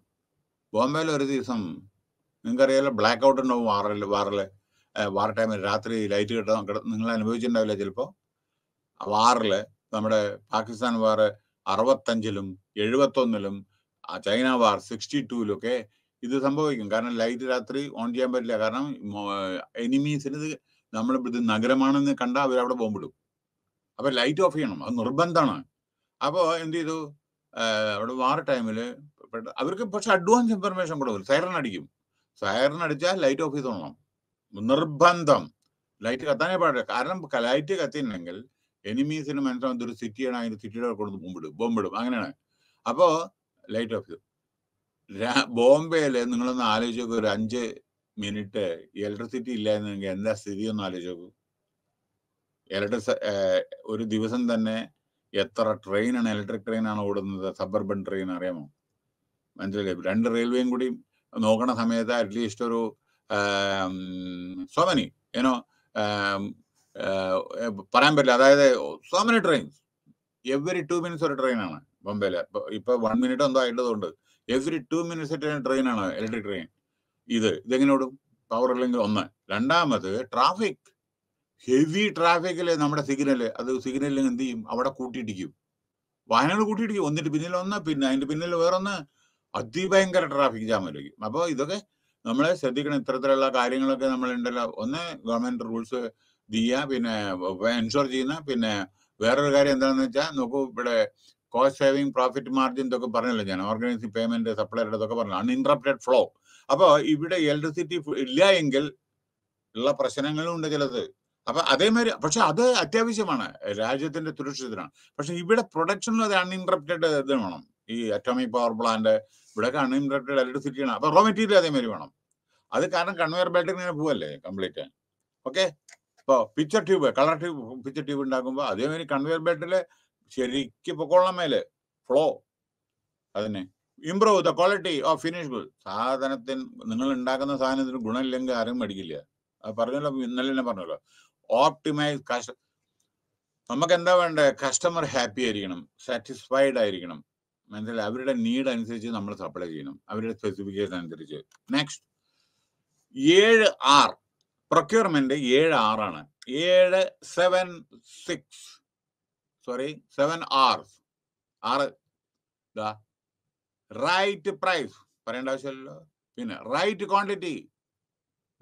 ബോംബെയിൽ ഒരു ദിവസം നിങ്ങൾക്കറിയാലോ ബ്ലാക്ക് ഔട്ട് ഉണ്ടാവും വാറിൽ വാറിൽ വാർ ടൈമിൽ രാത്രി ലൈറ്റ് കിട്ട നിങ്ങൾ അനുഭവിച്ചിട്ടുണ്ടാവില്ല ചിലപ്പോൾ വാറിൽ നമ്മുടെ പാകിസ്ഥാൻ വാർ അറുപത്തഞ്ചിലും എഴുപത്തൊന്നിലും ചൈന വാർ സിക്സ്റ്റി ടൂവിലൊക്കെ ഇത് സംഭവിക്കും കാരണം ലൈറ്റ് രാത്രി ഓൺ ചെയ്യാൻ പറ്റില്ല കാരണം എനിമീസിന് ഇത് നമ്മൾ ഇത് നഗരമാണെന്ന് കണ്ടാൽ അവരവിടെ ബോംബിടും അപ്പൊ ലൈറ്റ് ഓഫ് ചെയ്യണം അത് നിർബന്ധമാണ് അപ്പോൾ എന്ത് ചെയ്തു അവിടെ വാർ ടൈമിൽ അവർക്ക് പക്ഷെ അഡ്വാൻസ് ഇൻഫർമേഷൻ കൊടുക്കും സൈറൺ അടിക്കും സൈറൺ അടിച്ചാൽ ലൈറ്റ് ഓഫ് ചെയ്ത് തോന്നണം നിർബന്ധം ലൈറ്റ് കത്താനേ പാടില്ല കാരണം ലൈറ്റ് കത്തിയിട്ടുണ്ടെങ്കിൽ എനിമീസിന് മനസ്സിലാവും ഇതൊരു സിറ്റിയാണ് അതിന് സിറ്റിയുടെ കൊടുത്ത് ബോംബിടും ബോംബിടും അങ്ങനെയാണ് അപ്പോ ലൈറ്റ് ഓഫ് ബോംബെയില് നിങ്ങളൊന്ന് ആലോചിച്ച് നോക്കുക ഒരു അഞ്ച് മിനിറ്റ് ഇലക്ട്രിസിറ്റി ഇല്ലായിരുന്നു നിങ്ങൾക്ക് എന്താ സ്ഥിതി ഒന്ന് ആലോചിച്ച് നോക്കൂ ഇലക്ട്രിസ് ഒരു ദിവസം തന്നെ എത്ര ട്രെയിനാണ് ഇലക്ട്രിക് ട്രെയിൻ ആണ് ഓടുന്നത് സബർബൻ ട്രെയിൻ അറിയാമോ മനസ്സിലായി രണ്ട് റെയിൽവേയും കൂടി നോക്കണ സമയത്ത് അറ്റ്ലീസ്റ്റ് ഒരു സോ മെനി യുനോ പറയാൻ പറ്റില്ല അതായത് so many trains every two minutes ഒരു ട്രെയിനാണ് ബോംബെയിൽ ഇപ്പൊ വൺ മിനിറ്റ് എന്തോ ആയിട്ടതുകൊണ്ട് എവറി ടു മിനിറ്റ്സ് ട്രെയിൻ ട്രെയിനാണ് ഇലക്ട്രിക് ട്രെയിൻ ഇത് ഇതെങ്ങനെയോടും പവർ ഇല്ലെങ്കിൽ ഒന്ന് രണ്ടാമത് ട്രാഫിക് ഹെവി ട്രാഫിക്കിൽ നമ്മുടെ സിഗ്നൽ അത് സിഗ്നലിൽ എന്ത് ചെയ്യും അവിടെ കൂട്ടിയിടിക്കും വാഹനങ്ങൾ കൂട്ടിയിടിക്കും ഒന്നിട്ട് പിന്നിൽ ഒന്ന് പിന്നെ അതിന്റെ പിന്നിൽ വേറൊന്ന് അതിഭയങ്കര ട്രാഫിക് ജാമിലേക്ക് അപ്പോൾ ഇതൊക്കെ നമ്മളെ ശ്രദ്ധിക്കണം ഇത്തരത്തിലുള്ള കാര്യങ്ങളൊക്കെ നമ്മളുണ്ടല്ലോ ഒന്ന് ഗവൺമെന്റ് റൂൾസ് ചെയ്യുക പിന്നെ എൻഷുർ ചെയ്യുന്ന പിന്നെ വേറൊരു കാര്യം എന്താണെന്ന് വെച്ചാൽ നോക്കൂ ഇവിടെ കോസ്റ്റ് സേവിങ് പ്രോഫിറ്റ് മാർജിൻ ഇതൊക്കെ പറഞ്ഞല്ലോ ഞാൻ ഓർഗനൈസിങ് പേയ്മെന്റ് സപ്ലൈയുടെ ഇതൊക്കെ പറഞ്ഞു അൺഇൻട്രപ്റ്റഡ് ഫ്ലോ അപ്പോൾ ഇവിടെ ഇലക്ട്രിസിറ്റി ഇല്ല എങ്കിൽ ഉള്ള പ്രശ്നങ്ങളും ഉണ്ട് ചിലത് അപ്പൊ അതേമാതിരി പക്ഷെ അത് അത്യാവശ്യമാണ് രാജ്യത്തിന്റെ സുരക്ഷിതനാണ് പക്ഷെ ഇവിടെ പ്രൊഡക്ഷനിൽ അത് അൺഇൻട്രപ്റ്റഡ് ഇത് വേണം ഈ അറ്റോമിക് പവർ പ്ലാന്റ് ഇവിടെ അൺഇൻട്രപ്റ്റഡ് ഇലക്ട്രിസിറ്റി ആണ് അപ്പൊ റോ മെറ്റീരിയൽ അതേമാതിരി വേണം അത് കാരണം കൺവെയർ ബെൽറ്റ് ഇങ്ങനെ പോവല്ലേ കംപ്ലീറ്റ് ഓക്കെ ഇപ്പോൾ picture tube colour tube picture tube ഉണ്ടാക്കുമ്പോൾ അതേമാതിരി കൺവെയർ ബെൽറ്റിൽ ശരിക്കും പൊക്കോളാൻ മേലെ ഫ്ലോ അതിന് improve the quality of finish good സാധനത്തിന് നിങ്ങൾ ഉണ്ടാക്കുന്ന സാധനത്തിന് ഗുണമില്ലെങ്കിൽ ആരും മേടിക്കില്ല അത് പറഞ്ഞല്ലോ ഇന്നലെ തന്നെ പറഞ്ഞല്ലോ ഓപ്റ്റിമൈസ് കസ്റ്റ നമുക്ക് എന്താ വേണ്ടത് കസ്റ്റമർ ഹാപ്പി ആയിരിക്കണം സാറ്റിസ്ഫൈഡ് ആയിരിക്കണം മനസ്സിലായി അവരുടെ നീഡ് അനുസരിച്ച് നമ്മൾ സപ്ലൈ ചെയ്യണം അവരുടെ സ്പെസിഫിക്കേഷൻ അനുസരിച്ച് നെക്സ്റ്റ് ഏഴ് ആർ പ്രൊക്യൂർമെന്റ് ഏഴ് ആറാണ് ഏഴ് seven six sorry seven are ആറ് റൈറ്റ് പ്രൈസ് പറയേണ്ട ആവശ്യമില്ലല്ലോ പിന്നെ റൈറ്റ് ക്വാണ്ടിറ്റി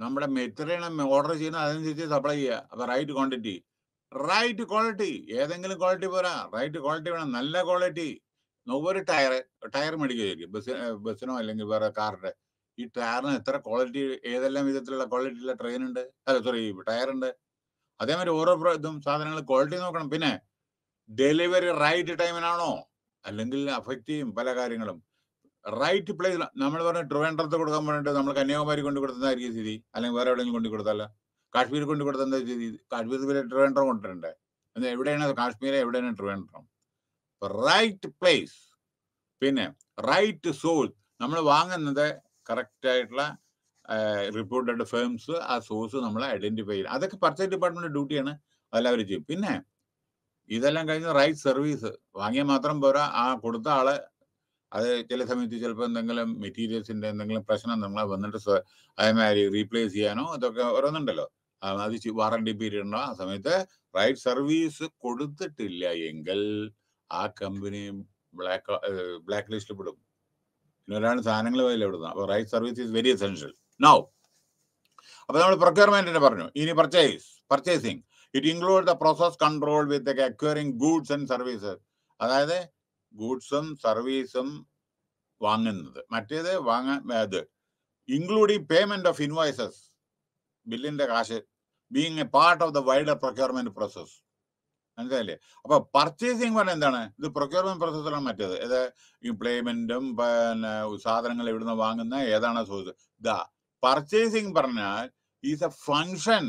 നമ്മുടെ മെറ്റീരിയൽ ഓർഡർ ചെയ്യുന്നത് അതനുസരിച്ച് സപ്ലൈ ചെയ്യുക അപ്പൊ റൈറ്റ് ക്വാണ്ടിറ്റി റൈറ്റ് ക്വാളിറ്റി ഏതെങ്കിലും ക്വാളിറ്റി പോരാ റൈറ്റ് ക്വാളിറ്റി വേണം നല്ല ക്വാളിറ്റി ഒരു ടയർ ടയർ മേടിക്കുകയായിരിക്കും ബസ് ബസ്സിനോ അല്ലെങ്കിൽ വേറെ കാറിന്റെ ഈ ടയറിന് എത്ര ക്വാളിറ്റി ഏതെല്ലാം വിധത്തിലുള്ള ക്വാളിറ്റിയുള്ള ട്രെയിൻ ഉണ്ട് അല്ല സോറി ടയർ ഉണ്ട് അതേമാതിരി ഓരോ ഇതും സാധനങ്ങൾ ക്വാളിറ്റി നോക്കണം പിന്നെ ഡെലിവറി റൈറ്റ് ടൈമിനാണോ അല്ലെങ്കിൽ അഫക്റ്റ് ചെയ്യും പല കാര്യങ്ങളും റൈറ്റ് പ്ലേസ് നമ്മൾ പറഞ്ഞ ട്രിവാൻഡ്രത്ത് കൊടുക്കാൻ പറഞ്ഞിട്ട് നമ്മൾ കന്യാകുമാരി കൊണ്ട് കൊടുത്തതായിരിക്കും സ്ഥിതി അല്ലെങ്കിൽ വേറെ എവിടെയെങ്കിലും കൊണ്ടു കൊടുത്താലോ കാശ്മീർ കൊണ്ട് കൊടുത്ത എന്താ സ്ഥിതി കാശ്മീർ പിന്നെ ട്രിവാൻഡ്രം കൊണ്ടിട്ടുണ്ട് എന്നാൽ എവിടെയാണ് കാശ്മീരെ എവിടെയാണ് ട്രിവാൻഡ്രം റൈറ്റ് പ്ലേസ് പിന്നെ റൈറ്റ് സോഴ്സ് നമ്മൾ വാങ്ങുന്നത് കറക്റ്റായിട്ടുള്ള ആയിട്ടുള്ള റിപ്പോർട്ടഡ് ഫേംസ് ആ സോഴ്സ് നമ്മൾ ഐഡന്റിഫൈ ചെയ്യും അതൊക്കെ പർച്ചേസ് ഡിപ്പാർട്ട്മെന്റ് ഡ്യൂട്ടിയാണ് അതെല്ലാം ചെയ്യും പിന്നെ ഇതെല്ലാം കഴിഞ്ഞ് റൈറ്റ് സർവീസ് വാങ്ങിയാൽ മാത്രം പോരാ ആ കൊടുത്ത ആള് അത് ചില സമയത്ത് ചിലപ്പോൾ എന്തെങ്കിലും മെറ്റീരിയൽസിന്റെ എന്തെങ്കിലും പ്രശ്നം നമ്മളെ വന്നിട്ട് അതേമാതിരി റീപ്ലേസ് ചെയ്യാനോ ഇതൊക്കെ ഓരോന്നുണ്ടല്ലോ അത് വാറണ്ടി പീരീഡ് ഉണ്ടോ ആ സമയത്ത് റൈറ്റ് സർവീസ് കൊടുത്തിട്ടില്ല എങ്കിൽ ആ കമ്പനി ബ്ലാക്ക് ബ്ലാക്ക് ലിസ്റ്റിൽ പെടും പിന്നെ ഒരാൾ സാധനങ്ങൾ വയ്യില്ല ഇവിടുന്ന് right service is very essential now അപ്പോൾ നമ്മൾ പ്രൊക്യൂർമെന്റിനെ പറഞ്ഞു ഇനി purchase purchasing it include the process control with acquiring goods and services അതായത് ഗൂഡ്സും സർവീസും വാങ്ങുന്നത് മറ്റേത് വാങ്ങാൻ അത് ഇൻക്ലൂഡിങ് പേയ്മെന്റ് ഓഫ് ഇൻവോയ്സസ് ബില്ലിന്റെ കാശ് being a part of the wider procurement process മനസ്സിലായില്ലേ അപ്പൊ പർച്ചേസിങ് പറഞ്ഞാൽ എന്താണ് ഇത് പ്രൊക്യൂർമെന്റ് പ്രോസസ്സിലാണ് മറ്റേത് ഏത് ഇംപ്ലോയ്മെന്റും പിന്നെ സാധനങ്ങൾ എവിടുന്ന് വാങ്ങുന്ന ഏതാണ് സോഴ്സ് ദ പർച്ചേസിങ് പറഞ്ഞാൽ is a function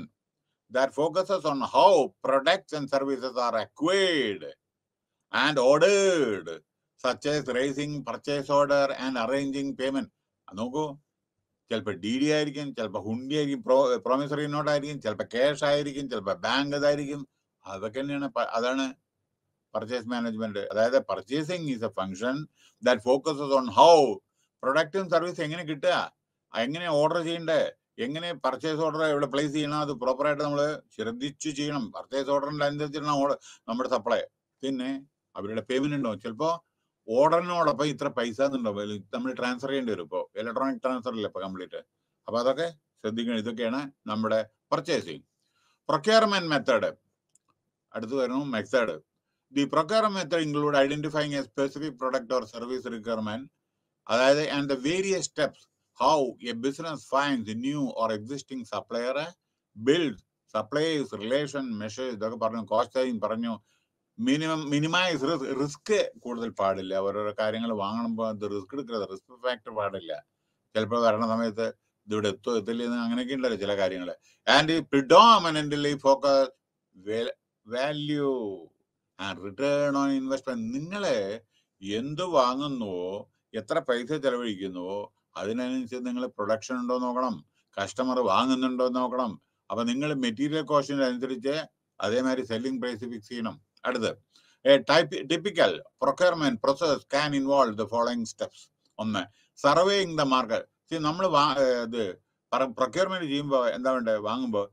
that focuses on how products and services are acquired and ordered such as raising purchase order and arranging payment payment. നോക്കൂ ചിലപ്പോൾ ഡി ഡി ആയിരിക്കും ചിലപ്പോൾ ഹുണ്ടി ആയിരിക്കും പ്രോ പ്രോമിസറി നോട്ട് ആയിരിക്കും ചിലപ്പോൾ ക്യാഷ് ആയിരിക്കും ചിലപ്പോൾ ബാങ്ക് ഇതായിരിക്കും അതൊക്കെ തന്നെയാണ് അതാണ് പർച്ചേസ് മാനേജ്മെന്റ് അതായത് purchasing is a function that focus on how പ്രൊഡക്റ്റും സർവീസ് എങ്ങനെ കിട്ടുക എങ്ങനെ ഓർഡർ ചെയ്യണ്ടേ എങ്ങനെ പർച്ചേസ് ഓർഡർ ഇവിടെ പ്ലേസ് ചെയ്യണം അത് പ്രോപ്പറായിട്ട് നമ്മൾ ശ്രദ്ധിച്ചു ചെയ്യണം പർച്ചേസ് ഓർഡറിന്റെ അനുസരിച്ചിട്ടാണ് ഓർഡർ നമ്മുടെ സപ്ലൈ പിന്നെ അവരുടെ പേയ്മെന്റ് ഉണ്ടാവും ചിലപ്പോൾ ഓർഡറിനോടൊപ്പം ഇത്ര പൈസ എന്നുണ്ടാവും നമ്മൾ ട്രാൻസ്ഫർ ചെയ്യേണ്ടി വരും ഇപ്പോൾ ഇലക്ട്രോണിക് ട്രാൻസ്ഫർ അല്ലേ ഇപ്പോൾ കംപ്ലീറ്റ് അപ്പോൾ അതൊക്കെ ശ്രദ്ധിക്കണം ഇതൊക്കെയാണ് നമ്മുടെ പർച്ചേസിങ് പ്രൊക്യൂർമെന്റ് മെത്തേഡ് അടുത്ത് വരുന്നു method the procurement method include identifying a specific product or service requirement അതായത് and the various steps how a business finds new or existing സപ്ലയറെ ബിൽഡ് സപ്ലൈസ് റിലേഷൻ മെഷേഴ്സ് ഇതൊക്കെ പറഞ്ഞു കോസ്റ്റ് സേവിങ് പറഞ്ഞു മിനിമം മിനിമൈസ് റിസ്ക് കൂടുതൽ പാടില്ല ഓരോരോ കാര്യങ്ങൾ വാങ്ങുമ്പോൾ അത് റിസ്ക് എടുക്കരുത് റിസ്ക് ഫാക്ടർ പാടില്ല ചിലപ്പോൾ വരണ സമയത്ത് ഇതിവിടെ എത്തോ എത്തില്ലെന്ന് അങ്ങനെയൊക്കെ ഉണ്ടല്ലോ ചില കാര്യങ്ങൾ ആൻഡ് ഈ predominantly focus value and return on investment നിങ്ങളെ എന്ത് വാങ്ങുന്നുവോ എത്ര പൈസ ചെലവഴിക്കുന്നുവോ അതിനനുസരിച്ച് നിങ്ങൾ പ്രൊഡക്ഷൻ ഉണ്ടോ നോക്കണം കസ്റ്റമർ വാങ്ങുന്നുണ്ടോ നോക്കണം അപ്പൊ നിങ്ങൾ മെറ്റീരിയൽ കോസ്റ്റിന് അനുസരിച്ച് അതേമാതിരി സെല്ലിംഗ് പ്രൈസ് ഫിക്സ് ചെയ്യണം അടുത്ത് type typical procurement process can involve the following steps ഒന്ന് സർവേയിങ് ദ മാർക്കറ്റ് നമ്മൾ ഇത് പ്രൊക്യൂർമെന്റ് ചെയ്യുമ്പോൾ എന്താ വേണ്ടത് വാങ്ങുമ്പോൾ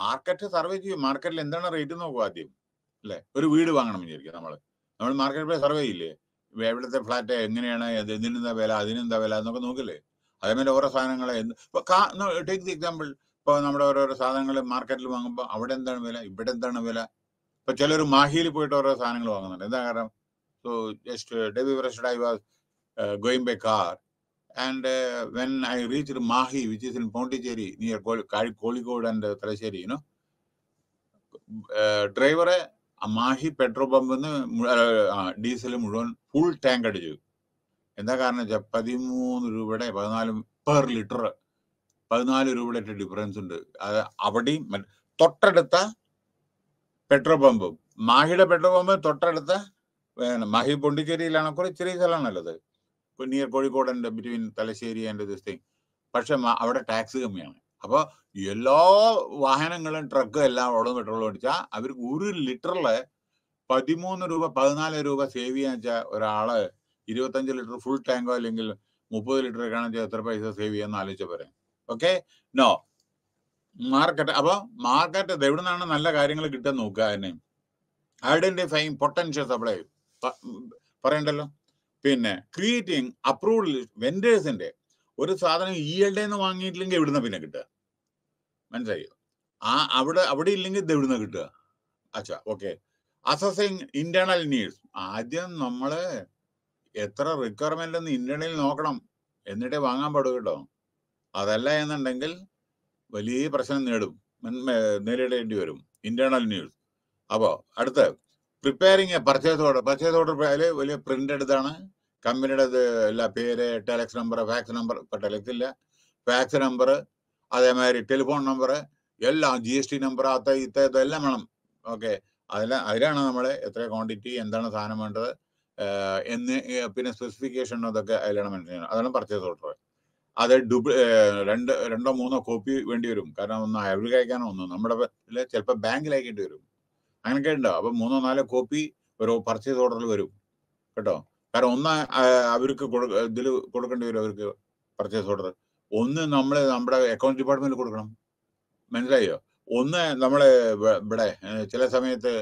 മാർക്കറ്റ് സർവേ ചെയ്യും മാർക്കറ്റിൽ എന്താണ് റേറ്റ് നോക്കുക ആദ്യം അല്ലെ ഒരു വീട് വാങ്ങണം വിചാരിക്കും നമ്മൾ നമ്മൾ മാർക്കറ്റ് പോയി സർവേ ചെയ്യില്ലേ എവിടുത്തെ ഫ്ലാറ്റ് എങ്ങനെയാണ് എന്തിനെന്താ വില അതിനെന്താ വില എന്നൊക്കെ നോക്കില്ലേ അതേമാതിരി ഓരോ സാധനങ്ങളെ ഇപ്പോൾ ടേക്ക് ദി എക്സാമ്പിൾ ഇപ്പൊ നമ്മുടെ ഓരോരോ സാധനങ്ങൾ മാർക്കറ്റിൽ വാങ്ങുമ്പോൾ അവിടെ എന്താണ് വില ഇവിടെ എന്താണ് വില ഇപ്പൊ ചിലർ മാഹിയിൽ പോയിട്ട് ഓരോ സാധനങ്ങൾ വാങ്ങുന്നുണ്ട് എന്താ കാരണം so just Debbie I was going by car And uh, when I reached Mahi, which is in Pondicherry, near Koligod and uh, Thrasheri, you know, ഡ്രൈവറെ മാഹി പെട്രോൾ പമ്പിൽ നിന്ന് ഡീസൽ മുഴുവൻ ഫുൾ ടാങ്ക് അടിച്ചു എന്താ കാരണം വെച്ചാൽ പതിമൂന്ന് രൂപയുടെ പതിനാല് പെർ ലിറ്റർ പതിനാല് രൂപയുടെ ഡിഫറൻസ് ഉണ്ട് അത് അവിടെയും തൊട്ടടുത്ത പെട്രോൾ പമ്പും മാഹിയുടെ പെട്രോൾ പമ്പ് തൊട്ടടുത്ത മാഹി പോണ്ടിച്ചേരിയിലാണ് കുറേ ചെറിയ സ്ഥലമാണല്ലോ അത് near Kozhikode and between Thalassery and this thing പക്ഷെ അവിടെ ടാക്സ് കമ്മിയാണ് അപ്പോൾ എല്ലാ വാഹനങ്ങളും ട്രക്കും എല്ലാം അവിടെ പെട്രോൾ അടിച്ചാൽ അവർക്ക് ഒരു ലിറ്ററിൽ പതിമൂന്ന് രൂപ പതിനാല് രൂപ സേവ് ചെയ്യാന്ന് വെച്ചാൽ ഒരാൾ ഇരുപത്തഞ്ച് ലിറ്റർ ഫുൾ ടാങ്കോ അല്ലെങ്കിൽ മുപ്പത് ലിറ്റർ ഒക്കെ വെച്ചാൽ എത്ര പൈസ സേവ് ചെയ്യാന്ന് ആലോചിച്ച പറയാം ഓക്കെ നോ മാർക്കറ്റ് അപ്പോൾ മാർക്കറ്റ് എവിടെ നിന്നാണ് നല്ല കാര്യങ്ങൾ കിട്ടാൻ നോക്കുക തന്നെ ഐഡന്റിഫൈങ് പൊട്ടൻഷ്യൽ സപ്ലൈ പറയണ്ടല്ലോ പിന്നെ ക്രിയേറ്റിംഗ് അപ്രൂവൽ വെൻഡേഴ്സിന്റെ ഒരു സാധനം എൽ ഡേന്ന് വാങ്ങിയിട്ടില്ലെങ്കിൽ എവിടുന്ന പിന്നെ കിട്ടുക മനസ്സിലായോ ആ അവിടെ അവിടെ ഇല്ലെങ്കിൽ ഇത് എവിടുന്ന കിട്ടുക അച്ഛാ ഓക്കെ അസസിങ് ഇന്റേണൽ നീഡ്സ് ആദ്യം നമ്മൾ എത്ര റിക്വയർമെന്റ് ഒന്ന് ഇന്റേണലിൽ നോക്കണം എന്നിട്ടേ വാങ്ങാൻ പാടൂ കേട്ടോ അതല്ല എന്നുണ്ടെങ്കിൽ വലിയ പ്രശ്നം നേടും നേരിടേണ്ടി വരും ഇന്റേണൽ ന്യൂസ് അപ്പോൾ അടുത്ത preparing purchase order purchase order അതിൽ വലിയ പ്രിന്റ് എടുത്താണ് കമ്പനിയുടെ എല്ലാ പേര് ടെലക്സ് നമ്പർ ഫാക്സ് നമ്പർ ഇപ്പൊ ടെലക്സ് ഇല്ല ഫാക്സ് നമ്പർ അതേമാതിരി ടെലിഫോൺ നമ്പർ എല്ലാം ജി എസ് ടി നമ്പർ അത്ത ഇത്ത ഇതെല്ലാം വേണം ഓക്കെ അതെല്ലാം അതിലാണ് നമ്മൾ എത്ര ക്വാണ്ടിറ്റി എന്താണ് സാധനം വേണ്ടത് എന്ന് പിന്നെ സ്പെസിഫിക്കേഷൻ അതൊക്കെ അതിലാണ് മെൻഷൻ ചെയ്യുന്നത് അതാണ് പർച്ചേസ് ഓർഡർ അത് ഡ്യൂപ്ലി രണ്ട് രണ്ടോ മൂന്നോ കോപ്പി വേണ്ടി വരും കാരണം ഒന്ന് അയവിൽ കഴിക്കാനോ ഒന്നും നമ്മുടെ ചിലപ്പോൾ ബാങ്കിൽ അയക്കേണ്ടി വരും അങ്ങനെയൊക്കെ ഉണ്ടാവും അപ്പൊ മൂന്നോ നാലോ കോപ്പി ഒരു പർച്ചേസ് ഓർഡറിൽ വരും കേട്ടോ കാരണം ഒന്ന് അവർക്ക് ഇതിൽ കൊടുക്കേണ്ടി വരും അവർക്ക് പർച്ചേസ് ഓർഡർ ഒന്ന് നമ്മൾ നമ്മുടെ അക്കൗണ്ട് ഡിപ്പാർട്ട്മെന്റിൽ കൊടുക്കണം മനസ്സിലായോ ഒന്ന് നമ്മൾ ഇവിടെ ചില സമയത്ത്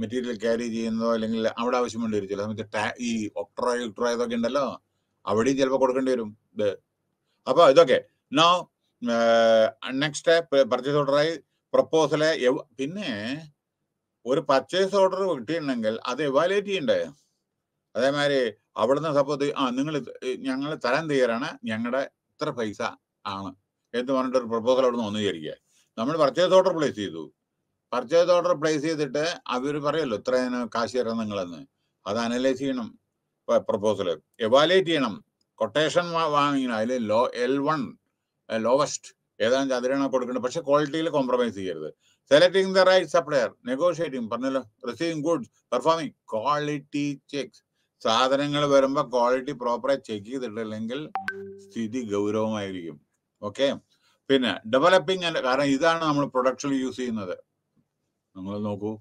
മെറ്റീരിയൽ ക്യാരി ചെയ്യുന്നതോ അല്ലെങ്കിൽ അവിടെ ആവശ്യമുണ്ട് വരും ചില സമയത്ത് ടാ ഈ ഒക്ട്രോ ഇലക്ട്രോ ഇതൊക്കെ ഉണ്ടല്ലോ അവിടെയും ചിലപ്പോൾ കൊടുക്കേണ്ടി വരും ഇത് അപ്പോൾ ഇതൊക്കെ നോ നെക്സ്റ്റ് പർച്ചേസ് ഓർഡറായി പ്രപ്പോസല് പിന്നെ ഒരു പർച്ചേസ് ഓർഡർ കിട്ടിയിട്ടുണ്ടെങ്കിൽ അത് എവാലുവേറ്റ് ചെയ്യണ്ടേ അതേമാതിരി അവിടുന്ന് സപ്പോസ് ആ നിങ്ങൾ ഞങ്ങൾ തരാൻ തയ്യാറാണ് ഞങ്ങളുടെ ഇത്ര പൈസ ആണ് എന്ന് പറഞ്ഞിട്ട് ഒരു പ്രപ്പോസൽ അവിടുന്ന് ഒന്ന് വിചാരിക്കുക നമ്മൾ പർച്ചേസ് ഓർഡർ പ്ലേസ് ചെയ്തു പർച്ചേസ് ഓർഡർ പ്ലേസ് ചെയ്തിട്ട് അവർ പറയല്ലോ ഇത്രയാണ് കാശ് തരാം നിങ്ങളെന്ന് അത് അനലൈസ് ചെയ്യണം പ്രപ്പോസൽ എവാലുവേറ്റ് ചെയ്യണം കൊട്ടേഷൻ വാങ്ങിക്കണം അതിൽ ലോ എൽ വൺ ലോവസ്റ്റ് ഏതാണ് അതിലാണ് കൊടുക്കേണ്ടത് പക്ഷെ ക്വാളിറ്റിയിൽ കോംപ്രമൈസ് ചെയ്യരുത് selecting the right supplier negotiating പറഞ്ഞല്ലോ receiving goods performing quality check സാധനങ്ങൾ വരുമ്പോൾ ക്വാളിറ്റി പ്രോപ്പറായി ചെക്ക് ചെയ്തിട്ടില്ലെങ്കിൽ സ്ഥിതി ഗൗരവമായിരിക്കും ഓക്കെ പിന്നെ ഡെവലപ്പിംഗ് ആൻഡ് കാരണം ഇതാണ് നമ്മൾ പ്രൊഡക്ഷനിൽ യൂസ് ചെയ്യുന്നത് നിങ്ങൾ നോക്കൂ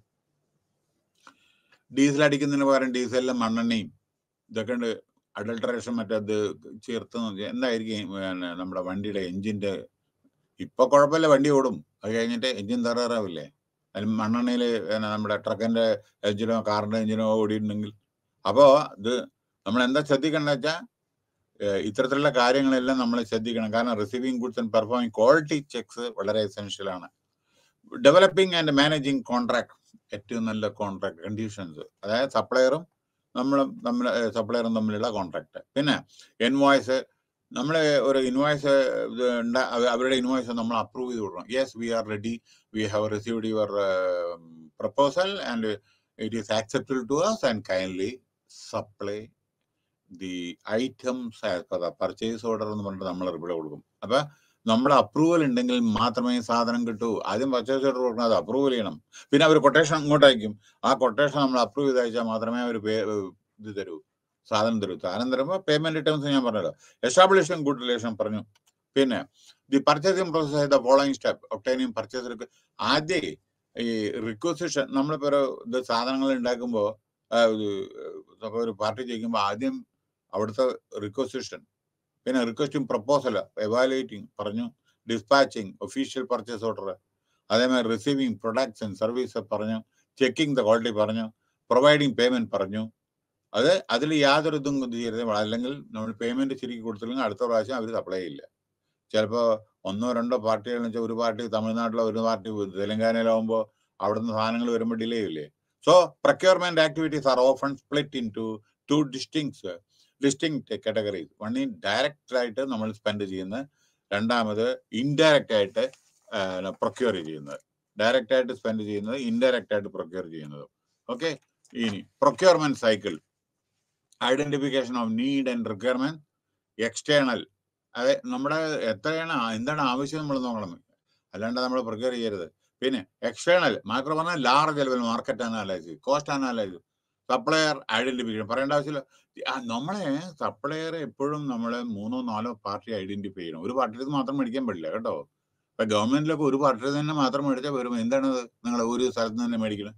ഡീസൽ അടിക്കുന്നതിന് പകരം ഡീസലിലെ മണ്ണെണ്ണയും ഇതൊക്കെ ഉണ്ട് അഡൾട്ടറേഷൻ മറ്റേ അത് ചേർത്ത് എന്തായിരിക്കും നമ്മുടെ വണ്ടിയുടെ എഞ്ചിന്റെ ഇപ്പൊ കുഴപ്പമില്ല വണ്ടി ഓടും അത് കഴിഞ്ഞിട്ട് എഞ്ചിൻ തകരാറാവില്ലേ അതിൽ മണ്ണെണ്ണയിൽ നമ്മുടെ ട്രക്കിന്റെ എഞ്ചിനോ കാറിന്റെ എഞ്ചിനോ ഓടിയിട്ടുണ്ടെങ്കിൽ അപ്പോ ഇത് നമ്മൾ എന്താ ശ്രദ്ധിക്കേണ്ടത് വെച്ചാൽ ഇത്തരത്തിലുള്ള കാര്യങ്ങളെല്ലാം നമ്മൾ ശ്രദ്ധിക്കണം കാരണം receiving goods and performing quality checks വളരെ എസെൻഷ്യൽ ആണ് ഡെവലപ്പിംഗ് ആൻഡ് മാനേജിങ് കോൺട്രാക്ട് ഏറ്റവും നല്ല കോൺട്രാക്ട് കണ്ടീഷൻസ് അതായത് സപ്ലയറും നമ്മളും നമ്മൾ സപ്ലയറും തമ്മിലുള്ള കോൺട്രാക്ട് പിന്നെ എൻവോയ്സ് നമ്മളെ ഒരു ഇൻവോയ്സ് അവരുടെ ഇൻവോയ്സ് നമ്മൾ അപ്രൂവ് ചെയ്ത് കൊടുക്കണം yes we are ready we have received your proposal and it is accepted to us and kindly supply the items purchase order എന്ന് പറഞ്ഞിട്ട് നമ്മൾ റിപ്ലൈ കൊടുക്കും അപ്പൊ നമ്മുടെ അപ്രൂവൽ ഉണ്ടെങ്കിൽ മാത്രമേ സാധനം കിട്ടൂ ആദ്യം പർച്ചേസ് ഓർഡർ കൊടുക്കണം അത് അപ്രൂവൽ ചെയ്യണം പിന്നെ അവർ കൊട്ടേഷൻ ഇങ്ങോട്ട് ആ കൊട്ടേഷൻ നമ്മൾ അപ്രൂവ് ചെയ്ത് അയച്ചാൽ മാത്രമേ അവർ ഇത് തരൂ സാധനം തീർത്തു അനന്തരം പേയ്മെന്റ് ടേംസ് ഞാൻ പറഞ്ഞല്ലോ എസ്റ്റാബ്ലിഷൻ ഗുഡ് റിലേഷൻ പറഞ്ഞു പിന്നെ the purchasing process the following step obtaining purchase ആദ്യം ഈ റിക്വസിഷൻ നമ്മളിപ്പോ ഇത് സാധനങ്ങൾ ഉണ്ടാക്കുമ്പോൾ ഒരു പാർട്ടി ചോദിക്കുമ്പോൾ ആദ്യം അവിടുത്തെ റിക്വസിഷൻ പിന്നെ റിക്വസ്റ്റിംഗ് പ്രപ്പോസൽ എവാലുവേറ്റിംഗ് പറഞ്ഞു ഡിസ്പാച്ചിങ് ഒഫീഷ്യൽ പർച്ചേസ് ഓർഡർ അതേമാതിരി റിസീവിങ് പ്രൊഡക്ട്സ് ആൻഡ് സർവീസ് പറഞ്ഞു ചെക്കിംഗ് ദ ക്വാളിറ്റി പറഞ്ഞു പ്രൊവൈഡിങ് പേയ്മെന്റ് പറഞ്ഞു അത് അതിൽ യാതൊരു ഇതും ചെയ്യരുത് അല്ലെങ്കിൽ നമ്മൾ പേയ്മെന്റ് ശരിക്കും കൊടുത്തില്ലെങ്കിൽ അടുത്ത പ്രാവശ്യം അവർ സപ്ലൈ ചെയ്യില്ല ചിലപ്പോൾ ഒന്നോ രണ്ടോ പാർട്ടികൾ വെച്ചാൽ ഒരു പാർട്ടി തമിഴ്നാട്ടിലെ ഒരു പാർട്ടി തെലങ്കാനയിലാവുമ്പോൾ അവിടുന്ന് സാധനങ്ങൾ വരുമ്പോൾ ഡിലേ ഇല്ലേ so procurement activities are often split into two distinct distinct categories one ഈ ഡയറക്റ്റ് ആയിട്ട് നമ്മൾ സ്പെൻഡ് ചെയ്യുന്ന രണ്ടാമത് ഇൻഡയറക്റ്റ് ആയിട്ട് പ്രൊക്യൂർ ചെയ്യുന്നത് ഡയറക്റ്റ് ആയിട്ട് സ്പെൻഡ് ചെയ്യുന്നത് ഇൻഡയറക്റ്റ് ആയിട്ട് പ്രൊക്യൂർ ചെയ്യുന്നത് ഓക്കെ ഇനി procurement cycle identification of need and requirement external അതെ നമ്മുടെ എത്രയാണ് എന്താണ് ആവശ്യം നമ്മൾ നോക്കണം അല്ലാണ്ട് നമ്മൾ പ്രിക്വയർ ചെയ്യരുത് പിന്നെ എക്സ്റ്റേണൽ മാക്രോ പറഞ്ഞാൽ large level market analyse cost analyse supplier identification പറയേണ്ട ആവശ്യമില്ല നമ്മളെ സപ്ലയർ എപ്പോഴും നമ്മൾ മൂന്നോ നാലോ പാർട്ടി ഐഡന്റിഫൈ ചെയ്യണം ഒരു പാർട്ടിയിൽ മാത്രം മേടിക്കാൻ പറ്റില്ല കേട്ടോ ഇപ്പൊ ഗവൺമെന്റിലൊക്കെ ഒരു പാർട്ടിയിൽ തന്നെ മാത്രം മേടിച്ചാൽ വരുമ്പോൾ എന്താണത് നിങ്ങൾ ഒരു സ്ഥലത്ത് തന്നെ മേടിക്കണം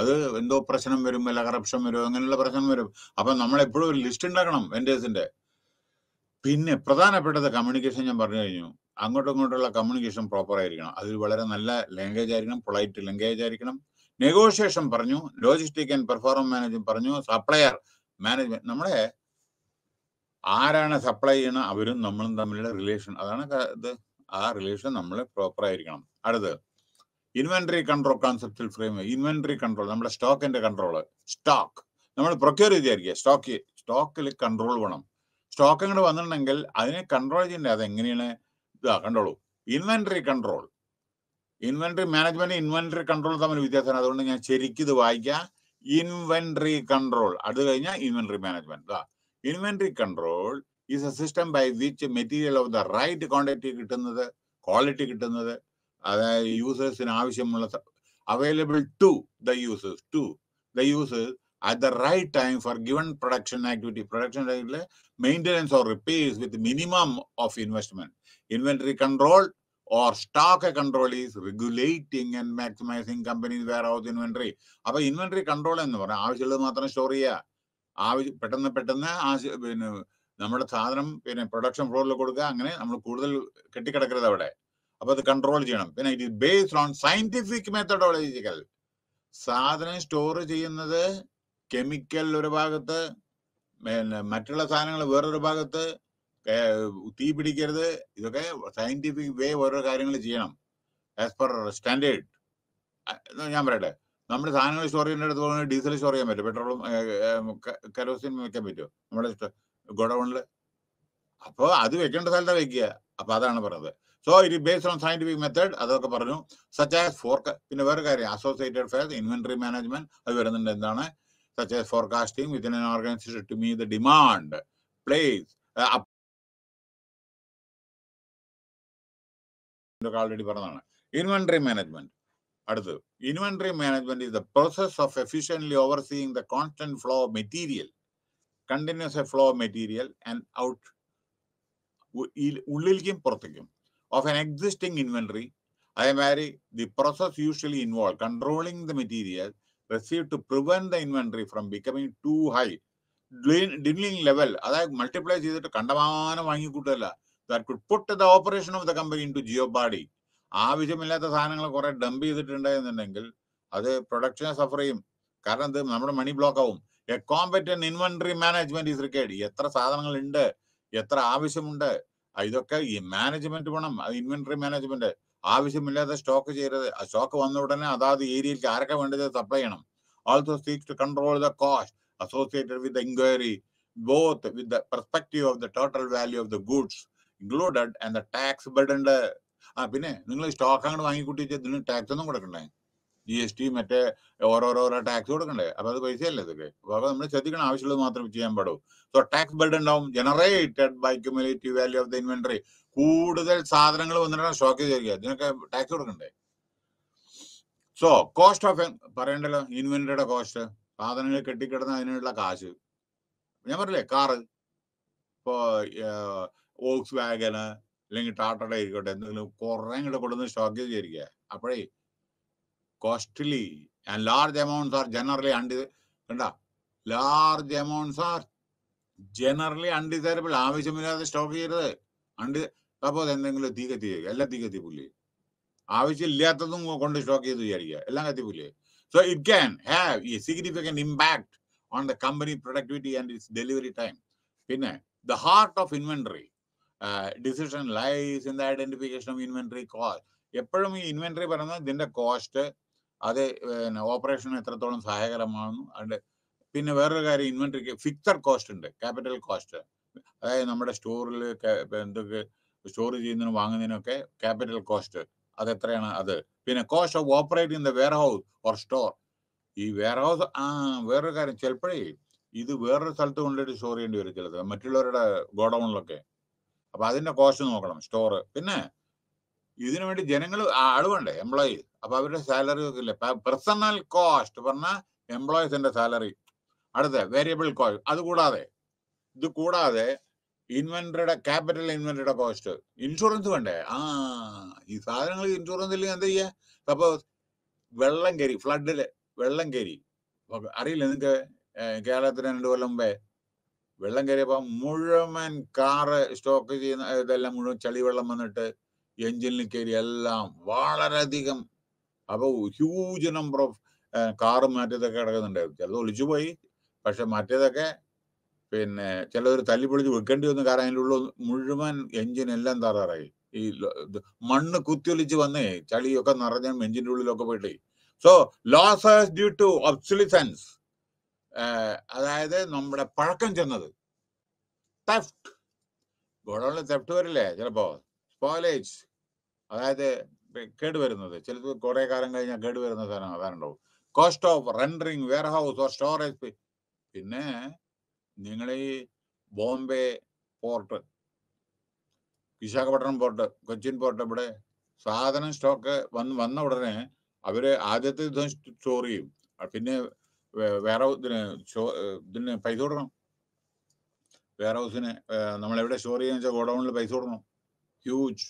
അത് എന്തോ പ്രശ്നം വരും അല്ല കറപ്ഷൻ വരും അങ്ങനെയുള്ള പ്രശ്നം വരും അപ്പൊ നമ്മൾ എപ്പോഴും ഒരു ലിസ്റ്റ് ഉണ്ടാക്കണം വെൻഡേഴ്സിന്റെ പിന്നെ പ്രധാനപ്പെട്ടത് കമ്മ്യൂണിക്കേഷൻ ഞാൻ പറഞ്ഞു കഴിഞ്ഞു അങ്ങോട്ടും ഇങ്ങോട്ടുള്ള കമ്മ്യൂണിക്കേഷൻ പ്രോപ്പർ ആയിരിക്കണം അതിൽ വളരെ നല്ല ലാംഗ്വേജ് ആയിരിക്കണം പൊളൈറ്റ് ലാംഗ്വേജ് ആയിരിക്കണം നെഗോഷിയേഷൻ പറഞ്ഞു ലോജിസ്റ്റിക് ആൻഡ് പെർഫോമൻസ് മാനേജ്മെന്റ് പറഞ്ഞു സപ്ലയർ മാനേജ്മെന്റ് നമ്മളെ ആരാണ് സപ്ലൈ ചെയ്യണ അവരും നമ്മളും തമ്മിലുള്ള റിലേഷൻ അതാണ് ഇത് ആ റിലേഷൻ നമ്മൾ പ്രോപ്പർ ആയിരിക്കണം അടുത്തത് inventory control conceptual frame inventory control നമ്മുടെ സ്റ്റോക്കിന്റെ കൺട്രോൾ സ്റ്റോക്ക് നമ്മൾ പ്രൊക്യൂർ ചെയ്തായിരിക്കുക സ്റ്റോക്ക് സ്റ്റോക്കിൽ കൺട്രോൾ വേണം സ്റ്റോക്ക് അങ്ങോട്ട് വന്നിട്ടുണ്ടെങ്കിൽ അതിനെ കൺട്രോൾ ചെയ്യേണ്ടത് എങ്ങനെയാണ് ഇതാ കണ്ടോളൂ inventory control inventory management inventory control തമ്മിൽ വ്യത്യാസമാണ് അതുകൊണ്ട് ഞാൻ ശരിക്കും ഇത് വായിക്കാം ഇൻവെന്ററി കൺട്രോൾ അത് കഴിഞ്ഞാൽ inventory management inventory control is a system by which material of the right quantity കിട്ടുന്നത് ക്വാളിറ്റി കിട്ടുന്നത് അതായത് യൂസേഴ്സിന് ആവശ്യമുള്ള available to the users to the users at the right time for given production activity production ടൈമിലെ maintenance or repairs with minimum of investment inventory control or stock control is regulating and maximizing companies warehouse inventory അപ്പൊ ഇൻവെന്ററി കൺട്രോൾ എന്ന് പറഞ്ഞാൽ ആവശ്യമുള്ളത് മാത്രം സ്റ്റോർ ചെയ്യുക ആവശ്യം പെട്ടെന്ന് പെട്ടെന്ന് ആ പിന്നെ നമ്മുടെ സാധനം പിന്നെ പ്രൊഡക്ഷൻ ഫ്ലോറിൽ കൊടുക്കുക അങ്ങനെ നമ്മൾ കൂടുതൽ കെട്ടിക്കിടക്കരുത് അവിടെ അപ്പൊ അത് കൺട്രോൾ ചെയ്യണം പിന്നെ it is based on scientific methodological സാധനം സ്റ്റോർ ചെയ്യുന്നത് കെമിക്കൽ ഒരു ഭാഗത്ത് പിന്നെ മറ്റുള്ള സാധനങ്ങൾ വേറൊരു ഭാഗത്ത് തീ പിടിക്കരുത് ഇതൊക്കെ സയന്റിഫിക് വേ ഓരോ കാര്യങ്ങൾ ചെയ്യണം ആസ് പെർ സ്റ്റാൻഡേർഡ് ഞാൻ പറയട്ടെ നമ്മുടെ സാധനങ്ങൾ സ്റ്റോർ അടുത്ത് പോകുന്നത് ഡീസൽ സ്റ്റോർ ചെയ്യാൻ പറ്റും പെട്രോളും കരോസിനും വെക്കാൻ പറ്റുമോ നമ്മുടെ ഗോഡൗണിൽ അപ്പോൾ അത് വെക്കേണ്ട സ്ഥലത്താണ് വെക്കുക അപ്പോൾ അതാണ് പറഞ്ഞത് so it based on scientific method അതൊക്കെ പറഞ്ഞു സച്ച് ആസ് ഫോർക്ക് പിന്നെ വേറെ കാര്യം അസോസിയേറ്റഡ് ഫേസ് ഇൻവെന്ററി മാനേജ്മെന്റ് അത് വരുന്നുണ്ട് എന്താണ് such as forecasting within an organisation to meet the demand place already പറഞ്ഞതാണ് ഇൻവെന്ററി മാനേജ്മെന്റ് അടുത്തത് inventory management is the process of efficiently overseeing the constant flow of material continuous flow of material and out ഉള്ളിലേക്കും പുറത്തേക്കും of an existing inventory. I marry the process usually involved controlling the material received to prevent the inventory from becoming too high. Dwindling level, അതായത് മൾട്ടിപ്ലൈ ചെയ്തിട്ട് കണ്ടമാനം വാങ്ങിക്കൂട്ടല്ല that could put the operation of the company into jeopardy ആവശ്യമില്ലാത്ത സാധനങ്ങൾ കുറെ ഡംപ് ചെയ്തിട്ടുണ്ടെന്നുണ്ടെങ്കിൽ അത് പ്രൊഡക്ഷനെ സഫർ ചെയ്യും കാരണം ഇത് നമ്മുടെ മണി ബ്ലോക്ക് ആവും a competent inventory management is required എത്ര സാധനങ്ങൾ ഉണ്ട് എത്ര ആവശ്യമുണ്ട് ഇതൊക്കെ ഈ മാനേജ്മെന്റ് ഗുണം ഇൻവെന്ററി മാനേജ്മെന്റ് ആവശ്യമില്ലാതെ സ്റ്റോക്ക് ചെയ്യരുത് ആ സ്റ്റോക്ക് വന്ന ഉടനെ അതാത് ഏരിയയിലേക്ക് ആരൊക്കെ വേണ്ടത് സപ്ലൈ ചെയ്യണം also seeks to control the cost associated with enquiry both with the perspective of the total value of the goods included and the tax burden ആ പിന്നെ നിങ്ങൾ സ്റ്റോക്ക് അങ്ങോട്ട് വാങ്ങിക്കൂട്ടി വെച്ചാൽ ടാക്സ് ഒന്നും കൊടുക്കണ്ടേ ജി എസ് ടി മറ്റേ ഓരോരോ ടാക്സ് കൊടുക്കണ്ടേ അപ്പൊ അത് പൈസയല്ലേ ഇതൊക്കെ അപ്പൊ നമ്മൾ ശ്രദ്ധിക്കണം ആവശ്യമുള്ളത് മാത്രം ചെയ്യാൻ പാടുള്ളൂ സോ ടാക്സ് ബിൽഡ് ഉണ്ടാവും generated by cumulative value of the inventory കൂടുതൽ സാധനങ്ങൾ വന്നിട്ടാണ് ഷോക്ക് ചെയ്യുക ഇതിനൊക്കെ ടാക്സ് കൊടുക്കണ്ടേ സോ കോസ്റ്റ് ഓഫ് പറയണ്ടല്ലോ ഇൻവെന്ററിയുടെ കോസ്റ്റ് സാധനങ്ങൾ കെട്ടിക്കിടന്ന അതിനുള്ള കാശ് ഞാൻ പറഞ്ഞില്ലേ കാറ് ഇപ്പോ ഓക്സ് വാഗന് അല്ലെങ്കിൽ ടാറ്റയുടെ ആയിക്കോട്ടെ എന്തെങ്കിലും കുറേ ഇങ്ങോട്ട് കൊണ്ടുവന്ന് സ്റ്റോക്ക് ചെയ്തിരിക്കുക അപ്പോഴേ costly and large amounts are generally unde large amounts are generally undesirable ആവശ്യമില്ലാതെ സ്റ്റോക്ക് ചെയ്യരുത് അണ്ടി അപ്പോൾ എന്തെങ്കിലും തീ കത്തി എല്ലാം തീ കത്തിപ്പുല്ലേ ആവശ്യമില്ലാത്തതും കൊണ്ട് സ്റ്റോക്ക് ചെയ്ത് വിചാരിക്കുക എല്ലാം കത്തിപ്പുല്ലേ so it can have a significant impact on the company productivity and its delivery time പിന്നെ the heart of inventory decision lies in the identification of inventory cost എപ്പോഴും ഈ ഇൻവെൻട്രി പറയുന്നത് ഇതിന്റെ കോസ്റ്റ് അത് പിന്നെ ഓപ്പറേഷന് എത്രത്തോളം സഹായകരമാകുന്നു അതിൻ്റെ പിന്നെ വേറൊരു കാര്യം ഇൻവെൻട്രിക്ക് ഫിക്സഡ് കോസ്റ്റ് ഉണ്ട് ക്യാപിറ്റൽ കോസ്റ്റ് അതായത് നമ്മുടെ സ്റ്റോറിൽ എന്തൊക്കെ സ്റ്റോർ ചെയ്യുന്നതിനും വാങ്ങുന്നതിനൊക്കെ ക്യാപിറ്റൽ കോസ്റ്റ് അത് എത്രയാണ് അത് പിന്നെ cost of operating the warehouse or store ഈ വെയർ ഹൗസ് ആ വേറൊരു കാര്യം ചിലപ്പോഴേ ഇത് വേറൊരു സ്ഥലത്ത് കൊണ്ടുപോയിട്ട് സ്റ്റോർ ചെയ്യേണ്ടി വരും ചിലത് മറ്റുള്ളവരുടെ ഗോഡൗണിലൊക്കെ അപ്പൊ അതിന്റെ കോസ്റ്റ് നോക്കണം സ്റ്റോർ പിന്നെ ഇതിനു വേണ്ടി ജനങ്ങൾ അളവുണ്ട് എംപ്ലോയീസ് അപ്പൊ അവരുടെ സാലറി നോക്കില്ലേ പേഴ്സണൽ കോസ്റ്റ് പറഞ്ഞാൽ എംപ്ലോയീസിന്റെ സാലറി അടുത്ത വേരിയബിൾ കോസ്റ്റ് അത് കൂടാതെ ഇത് കൂടാതെ ഇൻവെന്ററിയുടെ ക്യാപിറ്റൽ ഇൻവെന്ററിയുടെ കോസ്റ്റ് ഇൻഷുറൻസ് വേണ്ടേ ആ ഈ സാധനങ്ങൾ ഇൻഷുറൻസ് ഇല്ലെങ്കിൽ എന്താ ചെയ്യാ സപ്പോസ് വെള്ളം കയറി ഫ്ലഡില് വെള്ളം കയറി അറിയില്ല നിങ്ങൾക്ക് കേരളത്തിന് രണ്ടു കൊല്ലം മുമ്പേ വെള്ളം കയറിയപ്പോ മുഴുവൻ കാറ് സ്റ്റോക്ക് ചെയ്യുന്ന ഇതെല്ലാം മുഴുവൻ ചളി വെള്ളം വന്നിട്ട് എഞ്ചിനിൽ കയറി എല്ലാം വളരെയധികം അപ്പോൾ ഹ്യൂജ് നമ്പർ ഓഫ് കാറ് മാറ്റിയതൊക്കെ കിടക്കുന്നുണ്ടായിരുന്നു ചിലത് പോയി പക്ഷെ മറ്റേതൊക്കെ പിന്നെ ചിലവർ തല്ലിപ്പൊളിച്ച് വെക്കേണ്ടി വന്നു കാരണം അതിൻ്റെ ഉള്ളിൽ മുഴുവൻ എഞ്ചിൻ എല്ലാം തറാറായി ഈ മണ്ണ് കുത്തിയൊലിച്ച് വന്നേ ചളിയൊക്കെ നിറഞ്ഞ എഞ്ചിൻ്റെ ഉള്ളിലൊക്കെ പോയിട്ട് so losses due to obsolescence അതായത് നമ്മുടെ പഴക്കം ചെന്നത് തെഫ്റ്റ് ഗോഡൗണിൽ തെഫ്റ്റ് വരില്ലേ ചിലപ്പോ സ്പോയിലേജ് അതായത് കേടുവരുന്നത് ചിലത് കുറെ കാലം കഴിഞ്ഞാൽ കേടുവരുന്ന സാധനം അതാണുണ്ടാവും cost of rendering warehouse or storage പിന്നെ നിങ്ങൾ ഈ Bombay port Visakhapatnam port Cochin port ഇവിടെ സാധനം സ്റ്റോക്ക് വന്ന് വന്ന ഉടനെ അവര് ആദ്യത്തെ ദിവസം സ്റ്റോർ ചെയ്യും പിന്നെ വെയർ ഹൗസിന് ഇതിന് പൈസ കൊടുക്കണം വെയർ ഹൗസിന് നമ്മൾ എവിടെ സ്റ്റോർ ചെയ്യാന്ന് വെച്ചാൽ ഗോഡൗണിൽ പൈസ കൊടുക്കണം ഹ്യൂജ്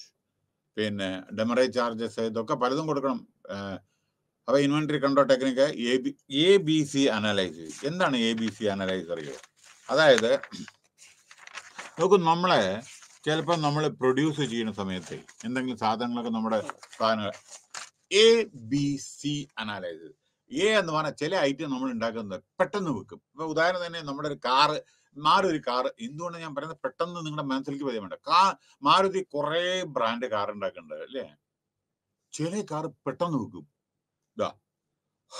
പിന്നെ ഡെമറേജ് ചാർജസ് ഇതൊക്കെ പലതും കൊടുക്കണം അപ്പൊ inventory control technique A B C analyse എന്താണ് എ ബി സി അനലൈസ് അറിയോ അതായത് നോക്കൂ നമ്മളെ ചിലപ്പോൾ നമ്മൾ പ്രൊഡ്യൂസ് ചെയ്യുന്ന സമയത്ത് എന്തെങ്കിലും സാധനങ്ങളൊക്കെ നമ്മുടെ സാധനങ്ങൾ A B C analyse A എന്ന് പറഞ്ഞാൽ ചില ഐറ്റം നമ്മൾ ഉണ്ടാക്കുന്നത് പെട്ടെന്ന് വെക്കും ഇപ്പൊ ഉദാഹരണം തന്നെ നമ്മുടെ ഒരു കാറ് മാരുതി കാർ എന്തുകൊണ്ട് ഞാൻ പറയുന്നത് പെട്ടെന്ന് നിങ്ങളുടെ മനസ്സിലേക്ക് പതിവുണ്ട് കാ മാരുതി കുറേ ബ്രാൻഡ് കാർ ഉണ്ടാക്കുന്നുണ്ട് അല്ലേ ചില കാർ പെട്ടെന്ന് വിൽക്കും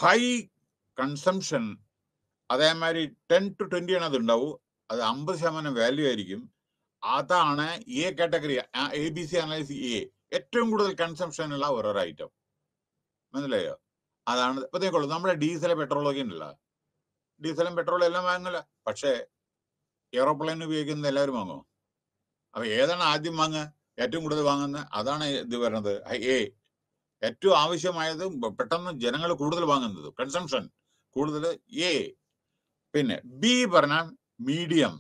ഹൈ കൺസംഷൻ അതേമാതിരി ടെൻ ടു ട്വന്റി ആണ് അത് ഉണ്ടാവും അത് അമ്പത് ശതമാനം വാല്യൂ ആയിരിക്കും അതാണ് A category A B C analyse A ഏറ്റവും കൂടുതൽ കൺസംഷൻ ഉള്ള ഓരോരോ ഐറ്റം മനസ്സിലായോ അതാണ് ഇപ്പൊ നോക്കുള്ളൂ നമ്മുടെ ഡീസൽ പെട്രോളൊക്കെ ഉണ്ടല്ല ഡീസലും പെട്രോളും എല്ലാം വാങ്ങില്ല പക്ഷേ എയ്റോപ്ലെയിൻ ഉപയോഗിക്കുന്നത് എല്ലാവരും വാങ്ങും അപ്പൊ ഏതാണ് ആദ്യം വാങ്ങുക ഏറ്റവും കൂടുതൽ വാങ്ങുന്നത് അതാണ് ഇത് വരുന്നത് എ ഏറ്റവും ആവശ്യമായത് പെട്ടെന്ന് ജനങ്ങൾ കൂടുതൽ വാങ്ങുന്നത് കൺസംഷൻ കൂടുതൽ എ പിന്നെ ബി പറഞ്ഞാൽ മീഡിയം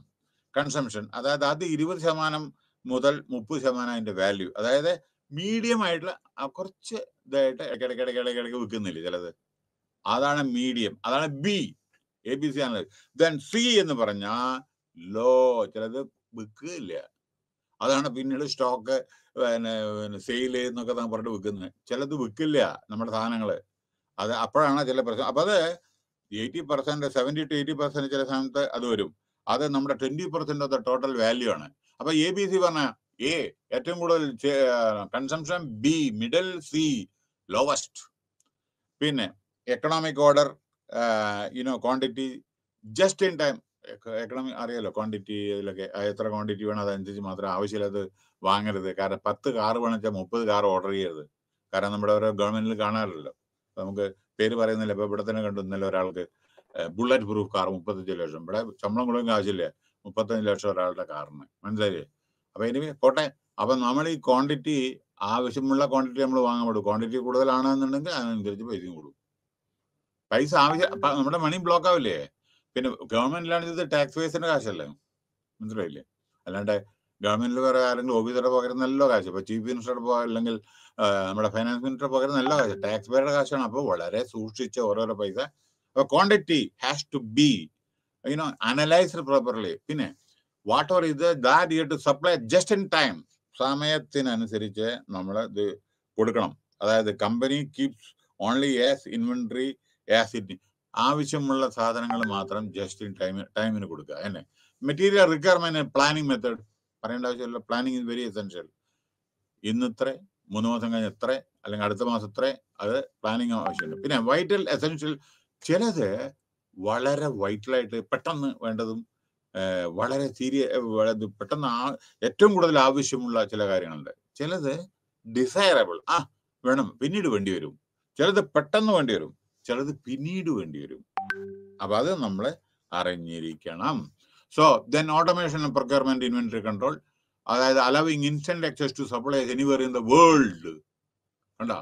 കൺസംഷൻ അതായത് അത് ഇരുപത് ശതമാനം മുതൽ മുപ്പത് ശതമാനം അതിന്റെ വാല്യൂ അതായത് മീഡിയം ആയിട്ടുള്ള കുറച്ച് ഇതായിട്ട് ഇടയ്ക്കിടയ്ക്ക് ഇടയ്ക്കിടയ്ക്ക് വിൽക്കുന്നില്ല ചിലത് അതാണ് മീഡിയം അതാണ് ബി എ ബി സി ആണ് ദെൻ സി എന്ന് പറഞ്ഞാൽ ലോ ചിലത് വിൽക്കില്ല അതാണ് പിന്നീട് സ്റ്റോക്ക് പിന്നെ പിന്നെ സെയിൽ എന്നൊക്കെ താൻ പറഞ്ഞിട്ട് വിൽക്കുന്നത് ചിലത് വിൽക്കില്ല നമ്മുടെ സാധനങ്ങൾ അത് അപ്പോഴാണ് ചില പ്രശ്നം അപ്പം അത് eighty percent seventy to eighty percent ചില സമയത്ത് അത് വരും അത് നമ്മുടെ twenty percent of the total value ആണ് അപ്പം എ ബി സി പറഞ്ഞ എ ഏറ്റവും കൂടുതൽ consumption B middle C lowest പിന്നെ economic order you know quantity just in time economy അറിയാലോ ക്വാണ്ടിറ്റി ഇതിലൊക്കെ എത്ര ക്വാണ്ടിറ്റി വേണം അതനുസരിച്ച് മാത്രം ആവശ്യമില്ലാത്ത വാങ്ങരുത് കാരണം പത്ത് കാറ് വേണമെച്ചാൽ മുപ്പത് കാർ ഓർഡർ ചെയ്യരുത് കാരണം നമ്മുടെ ഓരോ ഗവൺമെന്റിൽ കാണാറില്ലല്ലോ നമുക്ക് പേര് പറയുന്നില്ല ഇപ്പൊ ഇവിടെ തന്നെ കണ്ടു ഇന്നലെ ഒരാൾക്ക് ബുള്ളറ്റ് പ്രൂഫ് കാർ മുപ്പത്തഞ്ച് ലക്ഷം ഇവിടെ ശമ്പളം കൊടുക്കുന്ന ആവശ്യമില്ല മുപ്പത്തഞ്ച് ലക്ഷം ഒരാളുടെ കാറിന് മനസ്സിലായില്ലേ അപ്പൊ ഇനി കോട്ടെ അപ്പൊ നമ്മൾ ഈ ക്വാണ്ടിറ്റി ആവശ്യമുള്ള ക്വാണ്ടിറ്റി നമ്മൾ വാങ്ങാൻ പറ്റും ക്വാണ്ടിറ്റി കൂടുതലാണെന്നുണ്ടെങ്കിൽ അതിനനുസരിച്ച് പൈസയും കൊടുക്കും പൈസ ആവശ്യം നമ്മുടെ മണി ബ്ലോക്ക് ആവില്ലേ പിന്നെ ഗവൺമെന്റിലാണെങ്കിൽ ഇത് ടാക്സ് ബേസിന്റെ കാശല്ലേ മനസ്സിലായില്ലേ അല്ലാണ്ട് ഗവൺമെന്റിൽ വേറെ ആരെങ്കിലും ഓഫീസറുടെ പകരം നല്ല കാശ് ഇപ്പൊ ചീഫ് മിനിസ്റ്ററുടെ പോകാൻ അല്ലെങ്കിൽ നമ്മുടെ ഫൈനാൻസ് മിനിസ്റ്റർ പകരം നല്ല കാശ് ടാക്സ് പേരുടെ കാശാണ് അപ്പോൾ വളരെ സൂക്ഷിച്ച ഓരോരോ പൈസ അപ്പൊ quantity has to be you know analysed properly പിന്നെ വാട്ട് ഓർ ഇത് that year to supply just in time സമയത്തിനനുസരിച്ച് നമ്മൾ ഇത് കൊടുക്കണം അതായത് company keeps only as inventory as it ആവശ്യമുള്ള സാധനങ്ങൾ മാത്രം ജസ്റ്റ് ഇൻ ടൈം ടൈമിന് കൊടുക്കുക അല്ലെ മെറ്റീരിയൽ റിക്വയർമെന്റ് പ്ലാനിങ് മെത്തേഡ് പറയേണ്ട ആവശ്യമില്ല പ്ലാനിങ് ഇസ് വെരി എസെൻഷ്യൽ ഇന്നിത്ര മൂന്ന് മാസം കഴിഞ്ഞ എത്ര അല്ലെങ്കിൽ അടുത്ത മാസം ഇത്ര അത് പ്ലാനിങ് ആവശ്യമുണ്ട് പിന്നെ വൈറ്റൽ എസെൻഷ്യൽ ചിലത് വളരെ വൈറ്റലായിട്ട് പെട്ടെന്ന് വേണ്ടതും വളരെ സീരിയ പെട്ടെന്ന് ആ ഏറ്റവും കൂടുതൽ ആവശ്യമുള്ള ചില കാര്യങ്ങളുണ്ട് ചിലത് ഡിസൈറബിൾ ആ വേണം പിന്നീട് വേണ്ടി വരും ചിലത് പെട്ടെന്ന് വേണ്ടി വരും ചിലത് പിന്നീട് വേണ്ടി വരും അപ്പൊ അത് നമ്മൾ അറിഞ്ഞിരിക്കണം so then automation procurement inventory control അതായത് allowing instant access to supplies anywhere in the world കണ്ടോ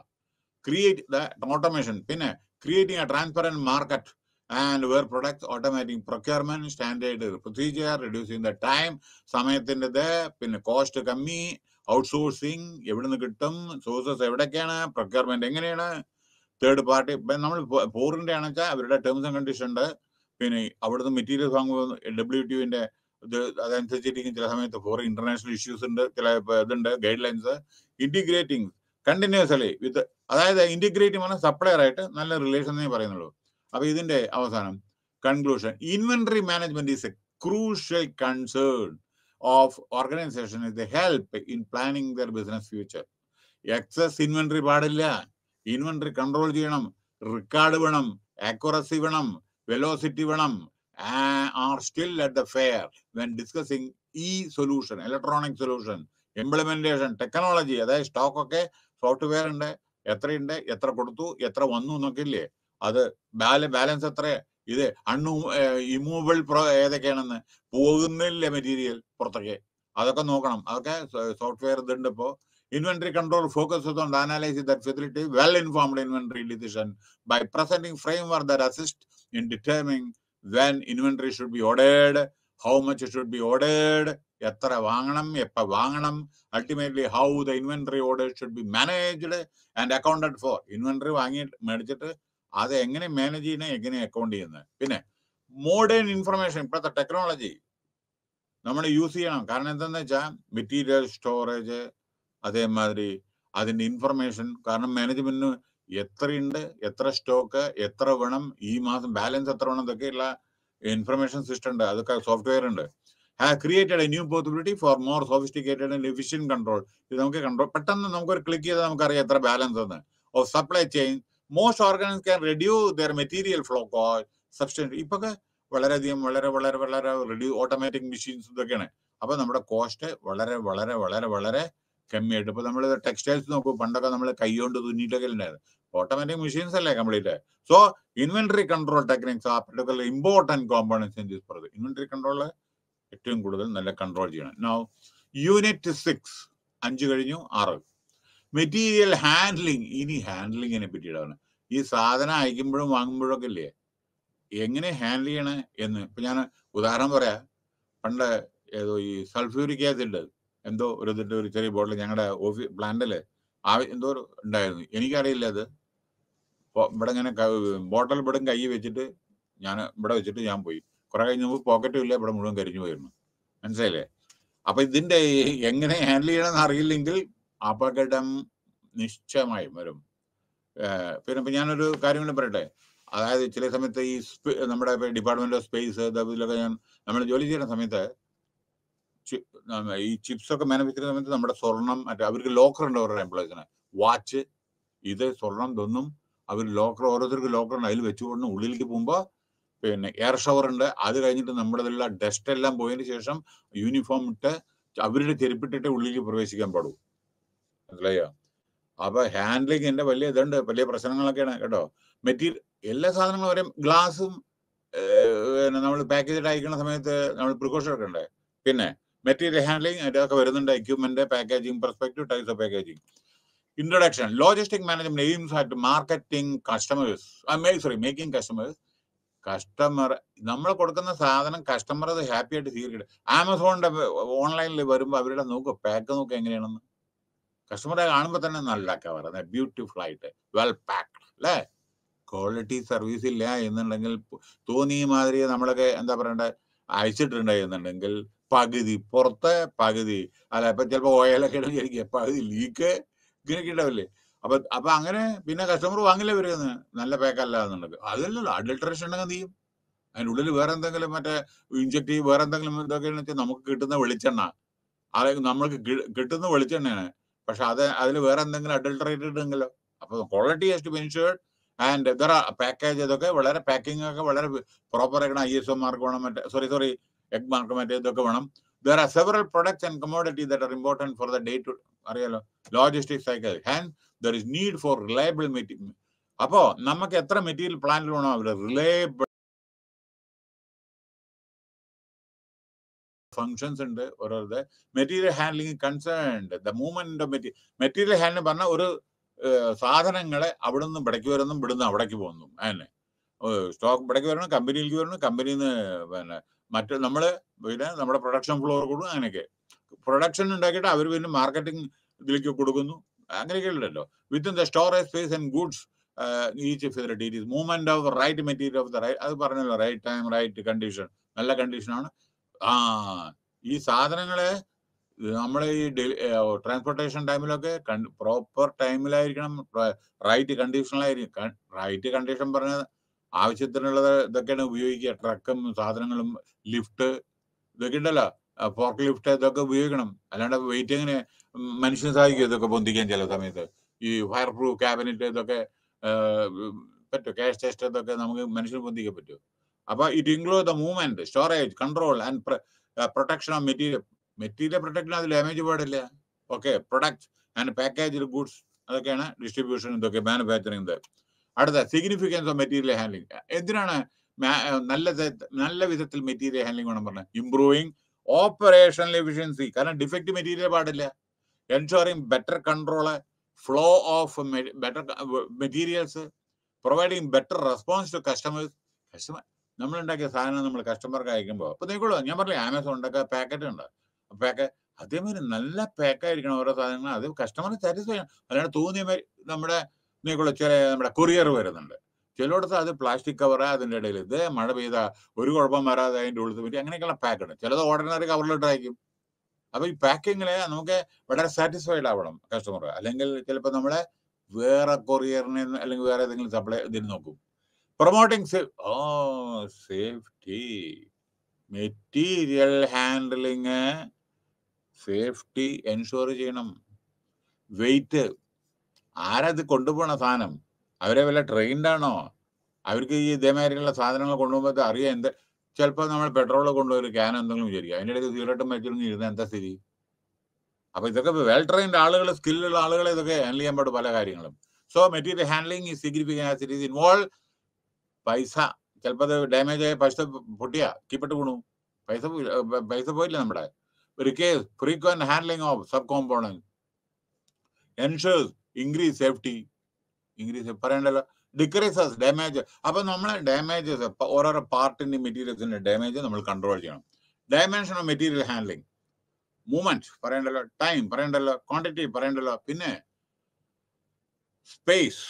ക്രിയേറ്റ് ദ ഓട്ടോമേഷൻ പിന്നെ creating a transparent market and where products automatic procurement standard procedure reducing the time സമയത്തിൻ്റെത് പിന്നെ കോസ്റ്റ് കമ്മി ഔട്ട്സോഴ്സിങ് എവിടെ നിന്ന് കിട്ടും സോഴ്സസ് എവിടൊക്കെയാണ് പ്രൊക്യൂർമെന്റ് എങ്ങനെയാണ് തേർഡ് പാർട്ടി നമ്മൾ ഫോറിൻ്റെ ആണെങ്കിൽ അവരുടെ ടേംസ് ആൻഡ് കണ്ടീഷൻ ഉണ്ട് പിന്നെ അവിടുന്ന് മെറ്റീരിയൽ വാങ്ങുമ്പോൾ ഡബ്ല്യൂ ടിന്റെ അതനുസരിച്ചിരിക്കും ചില സമയത്ത് ഫോറിൻ ഇന്റർനാഷണൽ ഇഷ്യൂസ് ഉണ്ട് ചില ഇതുണ്ട് guidelines integrating continuously with അതായത് ഇൻറ്റിഗ്രേറ്റ് പറഞ്ഞാൽ സപ്ലയർ ആയിട്ട് നല്ല റിലേഷൻ എന്നേ പറയുന്നുള്ളൂ അപ്പോൾ ഇതിന്റെ അവസാനം conclusion inventory management is a crucial concern of organisation is the help in planning their business future excess inventory പാടില്ല ഇൻവെന്ററി കൺട്രോൾ ചെയ്യണം റിക്കാർഡ് വേണം ആക്യുറസി വേണം വെലോസിറ്റി വേണം are still at the fair when discussing e solution electronic solution implementation technology അതായത് സ്റ്റോക്ക് ഒക്കെ സോഫ്റ്റ്വെയർ ഉണ്ട് എത്രയുണ്ട് എത്ര കൊടുത്തു എത്ര വന്നു എന്നൊക്കെ ഇല്ലേ അത് ബാല ബാലൻസ് എത്ര ഇത് അണ്ണു ഇമൂവബിൾ ഏതൊക്കെയാണെന്ന് പോകുന്നില്ല മെറ്റീരിയൽ പുറത്തൊക്കെ അതൊക്കെ നോക്കണം അതൊക്കെ സോഫ്റ്റ്വെയർ ഇതുണ്ട് ഇപ്പോ inventory control focuses on the analysis that facilitates well-informed inventory decision by presenting framework that assist in determining when inventory should be ordered, how much should be ordered, yathara vanganam, yappa vanganam, ultimately how the inventory order should be managed and accounted for. Inventory vangit medjit, adha engane manage ina, engane account ina. Pinne, modern information, pratha technology, namani use ina, karanetan na cha, material storage, അതേമാതിരി അതിന്റെ ഇൻഫർമേഷൻ കാരണം മാനേജ്മെന്റിന് എത്രയുണ്ട് എത്ര സ്റ്റോക്ക് എത്ര വേണം ഈ മാസം ബാലൻസ് എത്ര വേണം ഇതൊക്കെയുള്ള ഇൻഫർമേഷൻ സിസ്റ്റം ഉണ്ട് അതൊക്കെ സോഫ്റ്റ്വെയർ ഉണ്ട് have created a new possibility for more sophisticated and efficient control ഇത് നമുക്ക് കൺട്രോൾ പെട്ടെന്ന് നമുക്ക് ഒരു ക്ലിക്ക് ചെയ്താൽ നമുക്കറിയാം എത്ര ബാലൻസ് എന്ന് ഓ supply chain most organise can reduce their material flow substance substance ഇപ്പൊ വളരെയധികം വളരെ വളരെ വളരെ റെഡ്യൂ ഓട്ടോമാറ്റിക് മെഷീൻസ് ഇതൊക്കെയാണ് അപ്പൊ നമ്മുടെ കോസ്റ്റ് വളരെ വളരെ വളരെ വളരെ കമ്മിയായിട്ട് ഇപ്പൊ നമ്മൾ ടെക്സ്റ്റൈൽസ് നോക്കുമ്പോൾ പണ്ടൊക്കെ നമ്മൾ കൈകൊണ്ട് തുന്നിയിട്ടൊക്കെ ഉണ്ടായിരുന്നു ഓട്ടോമാറ്റിക് മെഷീൻസ് അല്ലേ complete so inventory control techniques ആ particular important components in this project inventory control ഏറ്റവും കൂടുതൽ നല്ല കൺട്രോൾ ചെയ്യണം നൗ യൂണിറ്റ് സിക്സ് അഞ്ച് കഴിഞ്ഞു ആറ് മെറ്റീരിയൽ ഹാൻഡ്ലിങ് ഇനി ഹാൻഡ്ലിങ്ങിനെ പറ്റിയിട്ടാണ് ഈ സാധനം അയക്കുമ്പോഴും വാങ്ങുമ്പോഴും ഒക്കെ ഇല്ലേ എങ്ങനെ ഹാൻഡിൽ ചെയ്യണേ എന്ന് ഇപ്പൊ ഞാൻ ഉദാഹരണം പറയാം പണ്ട് ഏതോ ഈ സൾഫ്യൂരിക് ആസിഡ് എന്തോ ഒരു ഇതിന്റെ ഒരു ചെറിയ ബോട്ടിൽ ഞങ്ങളുടെ ഓഫീസ് പ്ലാന്റില് ആവി എന്തോ ഉണ്ടായിരുന്നു എനിക്കറിയില്ല അത് ഇവിടെ ഇങ്ങനെ ബോട്ടിൽ ഇവിടെ കൈ വെച്ചിട്ട് ഞാൻ ഇവിടെ വെച്ചിട്ട് ഞാൻ പോയി കുറെ കഴിഞ്ഞ് നമുക്ക് പോക്കറ്റും ഇല്ല ഇവിടെ മുഴുവൻ കരിഞ്ഞു പോയിരുന്നു മനസ്സിലായില്ലേ അപ്പൊ ഇതിന്റെ എങ്ങനെ ഹാൻഡിൽ ചെയ്യണമെന്ന് അറിയില്ലെങ്കിൽ അപകടം നിശ്ചയമായും വരും പിന്നെ ഇപ്പൊ ഞാനൊരു കാര്യം കൂടെ പറയട്ടെ അതായത് ചില സമയത്ത് ഈ നമ്മുടെ ഡിപ്പാർട്ട്മെന്റ് ഓഫ് സ്പേസ് ഇതിലൊക്കെ ഞാൻ നമ്മൾ ജോലി ചെയ്യുന്ന സമയത്ത് ഈ ചിപ്സ് മാനുഫാക്ചർ മാനുഫാക്ചറിങ് സമയത്ത് നമ്മുടെ സ്വർണം മറ്റേ അവർക്ക് ലോക്കർ ഉണ്ട് അവരുടെ എംപ്ലോയീസിന് വാച്ച് ഇത് സ്വർണം ഇതൊന്നും അവർ ലോക്കർ ഓരോരുത്തർക്ക് ലോക്കർ ഉണ്ട് അതിൽ വെച്ചുകൊണ്ട് ഉള്ളിലേക്ക് പോകുമ്പോൾ പിന്നെ എയർ ഷവർ ഉണ്ട് അത് കഴിഞ്ഞിട്ട് നമ്മുടെ ഇതിലുള്ള ഡസ്റ്റ് എല്ലാം പോയതിന് ശേഷം യൂണിഫോം ഇട്ട് അവരുടെ ചെരുപ്പിട്ടിട്ട് ഉള്ളിലേക്ക് പ്രവേശിക്കാൻ പാടൂ മനസ്സിലായോ അപ്പൊ ഹാൻഡിലേക്ക് എന്റെ വലിയ ഇതുണ്ട് വലിയ പ്രശ്നങ്ങളൊക്കെയാണ് കേട്ടോ മെറ്റീരിയൽ എല്ലാ സാധനങ്ങളും ഒരേ ഗ്ലാസും നമ്മൾ പാക്കേജ് അയക്കുന്ന സമയത്ത് നമ്മൾ പ്രിക്കോഷൻ എടുക്കണ്ടേ പിന്നെ മെറ്റീരിയൽ ഹാൻഡ്ലിംഗ് അതിൻ്റെതൊക്കെ വരുന്നുണ്ട് equipment packaging perspective types of packaging introduction logistic management aims at marketing customers sorry making customers customer നമ്മൾ കൊടുക്കുന്ന സാധനം കസ്റ്റമർ അത് ഹാപ്പി ആയിട്ട് സ്വീകരിക്കട്ടെ ആമസോണിന്റെ ഓൺലൈനിൽ വരുമ്പോൾ അവരുടെ നോക്ക് പാക്ക് നോക്കുക എങ്ങനെയാണെന്ന് കസ്റ്റമറെ കാണുമ്പോൾ തന്നെ നല്ല കവർ ബ്യൂട്ടിഫുൾ ആയിട്ട് വെൽ പാക്ഡ് അല്ലേ ക്വാളിറ്റി സർവീസ് ഇല്ല എന്നുണ്ടെങ്കിൽ തോന്നിയ മാതിരി നമ്മളൊക്കെ എന്താ പറയണ്ടേ അയച്ചിട്ടുണ്ടായിരുന്നുണ്ടെങ്കിൽ പകുതി പുറത്ത് പകുതി അല്ല ഇപ്പൊ ചിലപ്പോൾ ഓയിലൊക്കെ ഇടയ്ക്ക് പകുതി ലീക്ക് ഇങ്ങനെയൊക്കെ ഉണ്ടാവില്ലേ അപ്പൊ അപ്പൊ അങ്ങനെ പിന്നെ കസ്റ്റമർ വാങ്ങില്ല വരുന്നത് നല്ല പാക്കല്ല എന്നുണ്ടെങ്കിൽ അതല്ലല്ലോ അഡൾട്രേഷൻ ഉണ്ടെങ്കിൽ എന്ത് ചെയ്യും അതിൻ്റെ ഉള്ളിൽ വേറെ എന്തെങ്കിലും മറ്റേ ഇഞ്ചക്ടി വേറെ എന്തെങ്കിലും ഇതൊക്കെയാണെന്ന് വെച്ചാൽ നമുക്ക് കിട്ടുന്ന വെളിച്ചെണ്ണ അല്ലെങ്കിൽ നമ്മൾക്ക് കിട്ടുന്ന വെളിച്ചെണ്ണയാണ് പക്ഷെ അത് അതിൽ വേറെ എന്തെങ്കിലും അഡൾട്രേറ്റഡ് ഉണ്ടെങ്കിലോ അപ്പൊ quality has to be ensured and there are package ഇതൊക്കെ വളരെ പാക്കിംഗ് ഒക്കെ വളരെ പ്രോപ്പർ ആക്കണം ഐ എസ് ഒ മാർക്ക് വേണം മറ്റേ സോറി സോറി എഗ് മാർക്ക് മറ്റേ ഇതൊക്കെ വേണം there are several products and commodity that are important for the day to അറിയാലോ logistic cycle and there is need for reliable material അപ്പോൾ നമുക്ക് എത്ര മെറ്റീരിയൽ പ്ലാനിൽ വേണോ അവർ റിലയബിൾ ഫങ്ഷൻസ് ഉണ്ട് ഓരോരുത്തർ material handling concerned the movement of material material handle പറഞ്ഞാൽ ഒരു സാധനങ്ങളെ അവിടെ നിന്നും ഇടയ്ക്ക് വരുന്നു ഇവിടുന്ന് അവിടേക്ക് പോകുന്നു അതന്നെ സ്റ്റോക്ക് ഇടയ്ക്ക് വരണം കമ്പനിയിലേക്ക് വരണം കമ്പനിയിൽ നിന്ന് പിന്നെ മറ്റ് നമ്മൾ പിന്നെ നമ്മുടെ പ്രൊഡക്ഷൻ ഫ്ലോർ കൊടുക്കും അങ്ങനെയൊക്കെ പ്രൊഡക്ഷൻ ഉണ്ടാക്കിയിട്ട് അവർ പിന്നെ മാർക്കറ്റിംഗ് ഇതിലേക്ക് കൊടുക്കുന്നു അങ്ങനെയൊക്കെ ഉണ്ടല്ലോ within the storage space and goods each facility movement of right material of the right അത് പറഞ്ഞല്ലോ റൈറ്റ് ടൈം റൈറ്റ് കണ്ടീഷൻ നല്ല കണ്ടീഷനാണ് ആ ഈ സാധനങ്ങളെ നമ്മുടെ ഈ ട്രാൻസ്പോർട്ടേഷൻ ടൈമിലൊക്കെ പ്രോപ്പർ ടൈമിലായിരിക്കണം റൈറ്റ് കണ്ടീഷനിലായിരിക്കും റൈറ്റ് കണ്ടീഷൻ പറഞ്ഞ ആവശ്യത്തിനുള്ളത് ഇതൊക്കെയാണ് ഉപയോഗിക്കുക ട്രക്കും സാധനങ്ങളും ലിഫ്റ്റ് ഇതൊക്കെ ഉണ്ടല്ലോ ഫോർക്ക് ലിഫ്റ്റ് ഇതൊക്കെ ഉപയോഗിക്കണം അല്ലാണ്ട് വെയിറ്റ് എങ്ങനെ മനുഷ്യന് സാധിക്കും ഇതൊക്കെ പൊന്തിക്കാൻ ചില സമയത്ത് ഈ ഫയർ പ്രൂഫ് ക്യാബിനറ്റ് ഇതൊക്കെ പറ്റും ക്യാഷ് ടെസ്റ്റ് ഇതൊക്കെ നമുക്ക് മനുഷ്യന് പൊന്തിക്കാൻ പറ്റും അപ്പൊ it include the movement storage control and protection of material material പ്രൊഡക്റ്റിന് അത് ഡാമേജ് പാടില്ല okay product and package goods അതൊക്കെയാണ് ഡിസ്ട്രിബ്യൂഷൻ ഇതൊക്കെ മാനുഫാക്ചറിങ് അടുത്ത സിഗ്നിഫിക്കൻസ് ഓഫ് മെറ്റീരിയൽ ഹാൻഡ്ലിംഗ് എന്തിനാണ് നല്ല നല്ല വിധത്തിൽ മെറ്റീരിയൽ ഹാൻഡ്ലിംഗ് വേണം പറഞ്ഞത് ഇംപ്രൂവിങ് ഓപ്പറേഷണൽ എഫിഷ്യൻസി കാരണം ഡിഫക്റ്റ് മെറ്റീരിയൽ പാടില്ല ensuring better control flow of better materials providing better response to customers customer നമ്മളുണ്ടാക്കിയ സാധനം നമ്മൾ കസ്റ്റമർക്ക് അയക്കുമ്പോൾ അപ്പോൾ നിൽക്കുള്ളൂ ഞാൻ പറഞ്ഞില്ല ആമസോൺ ഉണ്ടാക്കുക പാക്കറ്റ് ഉണ്ട് പാക്ക് അതേമാതിരി നല്ല പാക്കായിരിക്കണം ഓരോ സാധനങ്ങൾ അത് കസ്റ്റമറെ സാറ്റിസ്ഫൈ ചെയ്യണം അല്ലാണ്ട് തോന്നിയ മാതിരി നമ്മുടെ ഇന്നേക്കുള്ള ചില നമ്മുടെ കൊറിയർ വരുന്നുണ്ട് ചിലയിടത്ത് അത് പ്ലാസ്റ്റിക് കവറ അതിൻ്റെ ഇടയിൽ ഇത് മഴ പെയ്ത ഒരു കുഴപ്പം വരാതെ അതിൻ്റെ ഉള്ളിൽ പറ്റി അങ്ങനെയൊക്കെയുള്ള പാക്ക് ഉണ്ട് ചിലത് ഓർഡിനറി കവറിലിട്ടായിരിക്കും അപ്പോൾ ഈ പാക്കിങ്ങിൽ നമുക്ക് വളരെ സാറ്റിസ്ഫൈഡ് ആവണം കസ്റ്റമർ അല്ലെങ്കിൽ ചിലപ്പോൾ നമ്മളെ വേറെ കൊറിയറിനെ അല്ലെങ്കിൽ വേറെ ഏതെങ്കിലും സപ്ലൈ ഇതിന് നോക്കും promoting safe oh safety material handling safety ensure ചെയ്യണം വെയിറ്റ് ആരത് കൊണ്ടുപോകണ സാധനം അവരെ വല്ല ആണോ അവർക്ക് ഈ ഇതേമാതിരിയുള്ള സാധനങ്ങൾ കൊണ്ടുപോകുമ്പോൾ അറിയാം എന്ത് ചിലപ്പോൾ നമ്മൾ പെട്രോൾ കൊണ്ടുപോയി ക്യാൻ എന്തെങ്കിലും വിചാരിക്കും അതിൻ്റെ ഇടയ്ക്ക് സിഗരറ്റും വെച്ചിരുന്ന് ഇരുന്ന എന്താ സ്ഥിതി അപ്പൊ ഇതൊക്കെ വെൽ ട്രെയിൻഡ് ആളുകൾ സ്കില്ലുള്ള ആളുകളെ ഇതൊക്കെ ഹാൻഡിൽ ചെയ്യാൻ പാടും പല കാര്യങ്ങളും സോ മെറ്റീരിയൽ ഹാൻഡ്ലിംഗ് ഈ significance as it is involve പൈസ ചിലപ്പോൾ അത് ഡാമേജ് ആയ പൈസ പൊട്ടിയാ കീപ്പിട്ട് വീണു പൈസ പൈസ പോയില്ല നമ്മുടെ requires frequent handling of subcomponents, ensures increased safety, increased പറയേണ്ടല്ലോ ഡിക്രീസസ് ഡാമേജ് അപ്പൊ നമ്മളെ ഡാമേജസ് ഓരോരോ പാർട്ടിന്റെ മെറ്റീരിയൽസിന്റെ ഡാമേജ് നമ്മൾ കൺട്രോൾ ചെയ്യണം dimension of material handling movement പറയണ്ടല്ലോ ടൈം പറയണ്ടല്ലോ ക്വാണ്ടിറ്റി പറയണ്ടല്ലോ പിന്നെ സ്പേസ്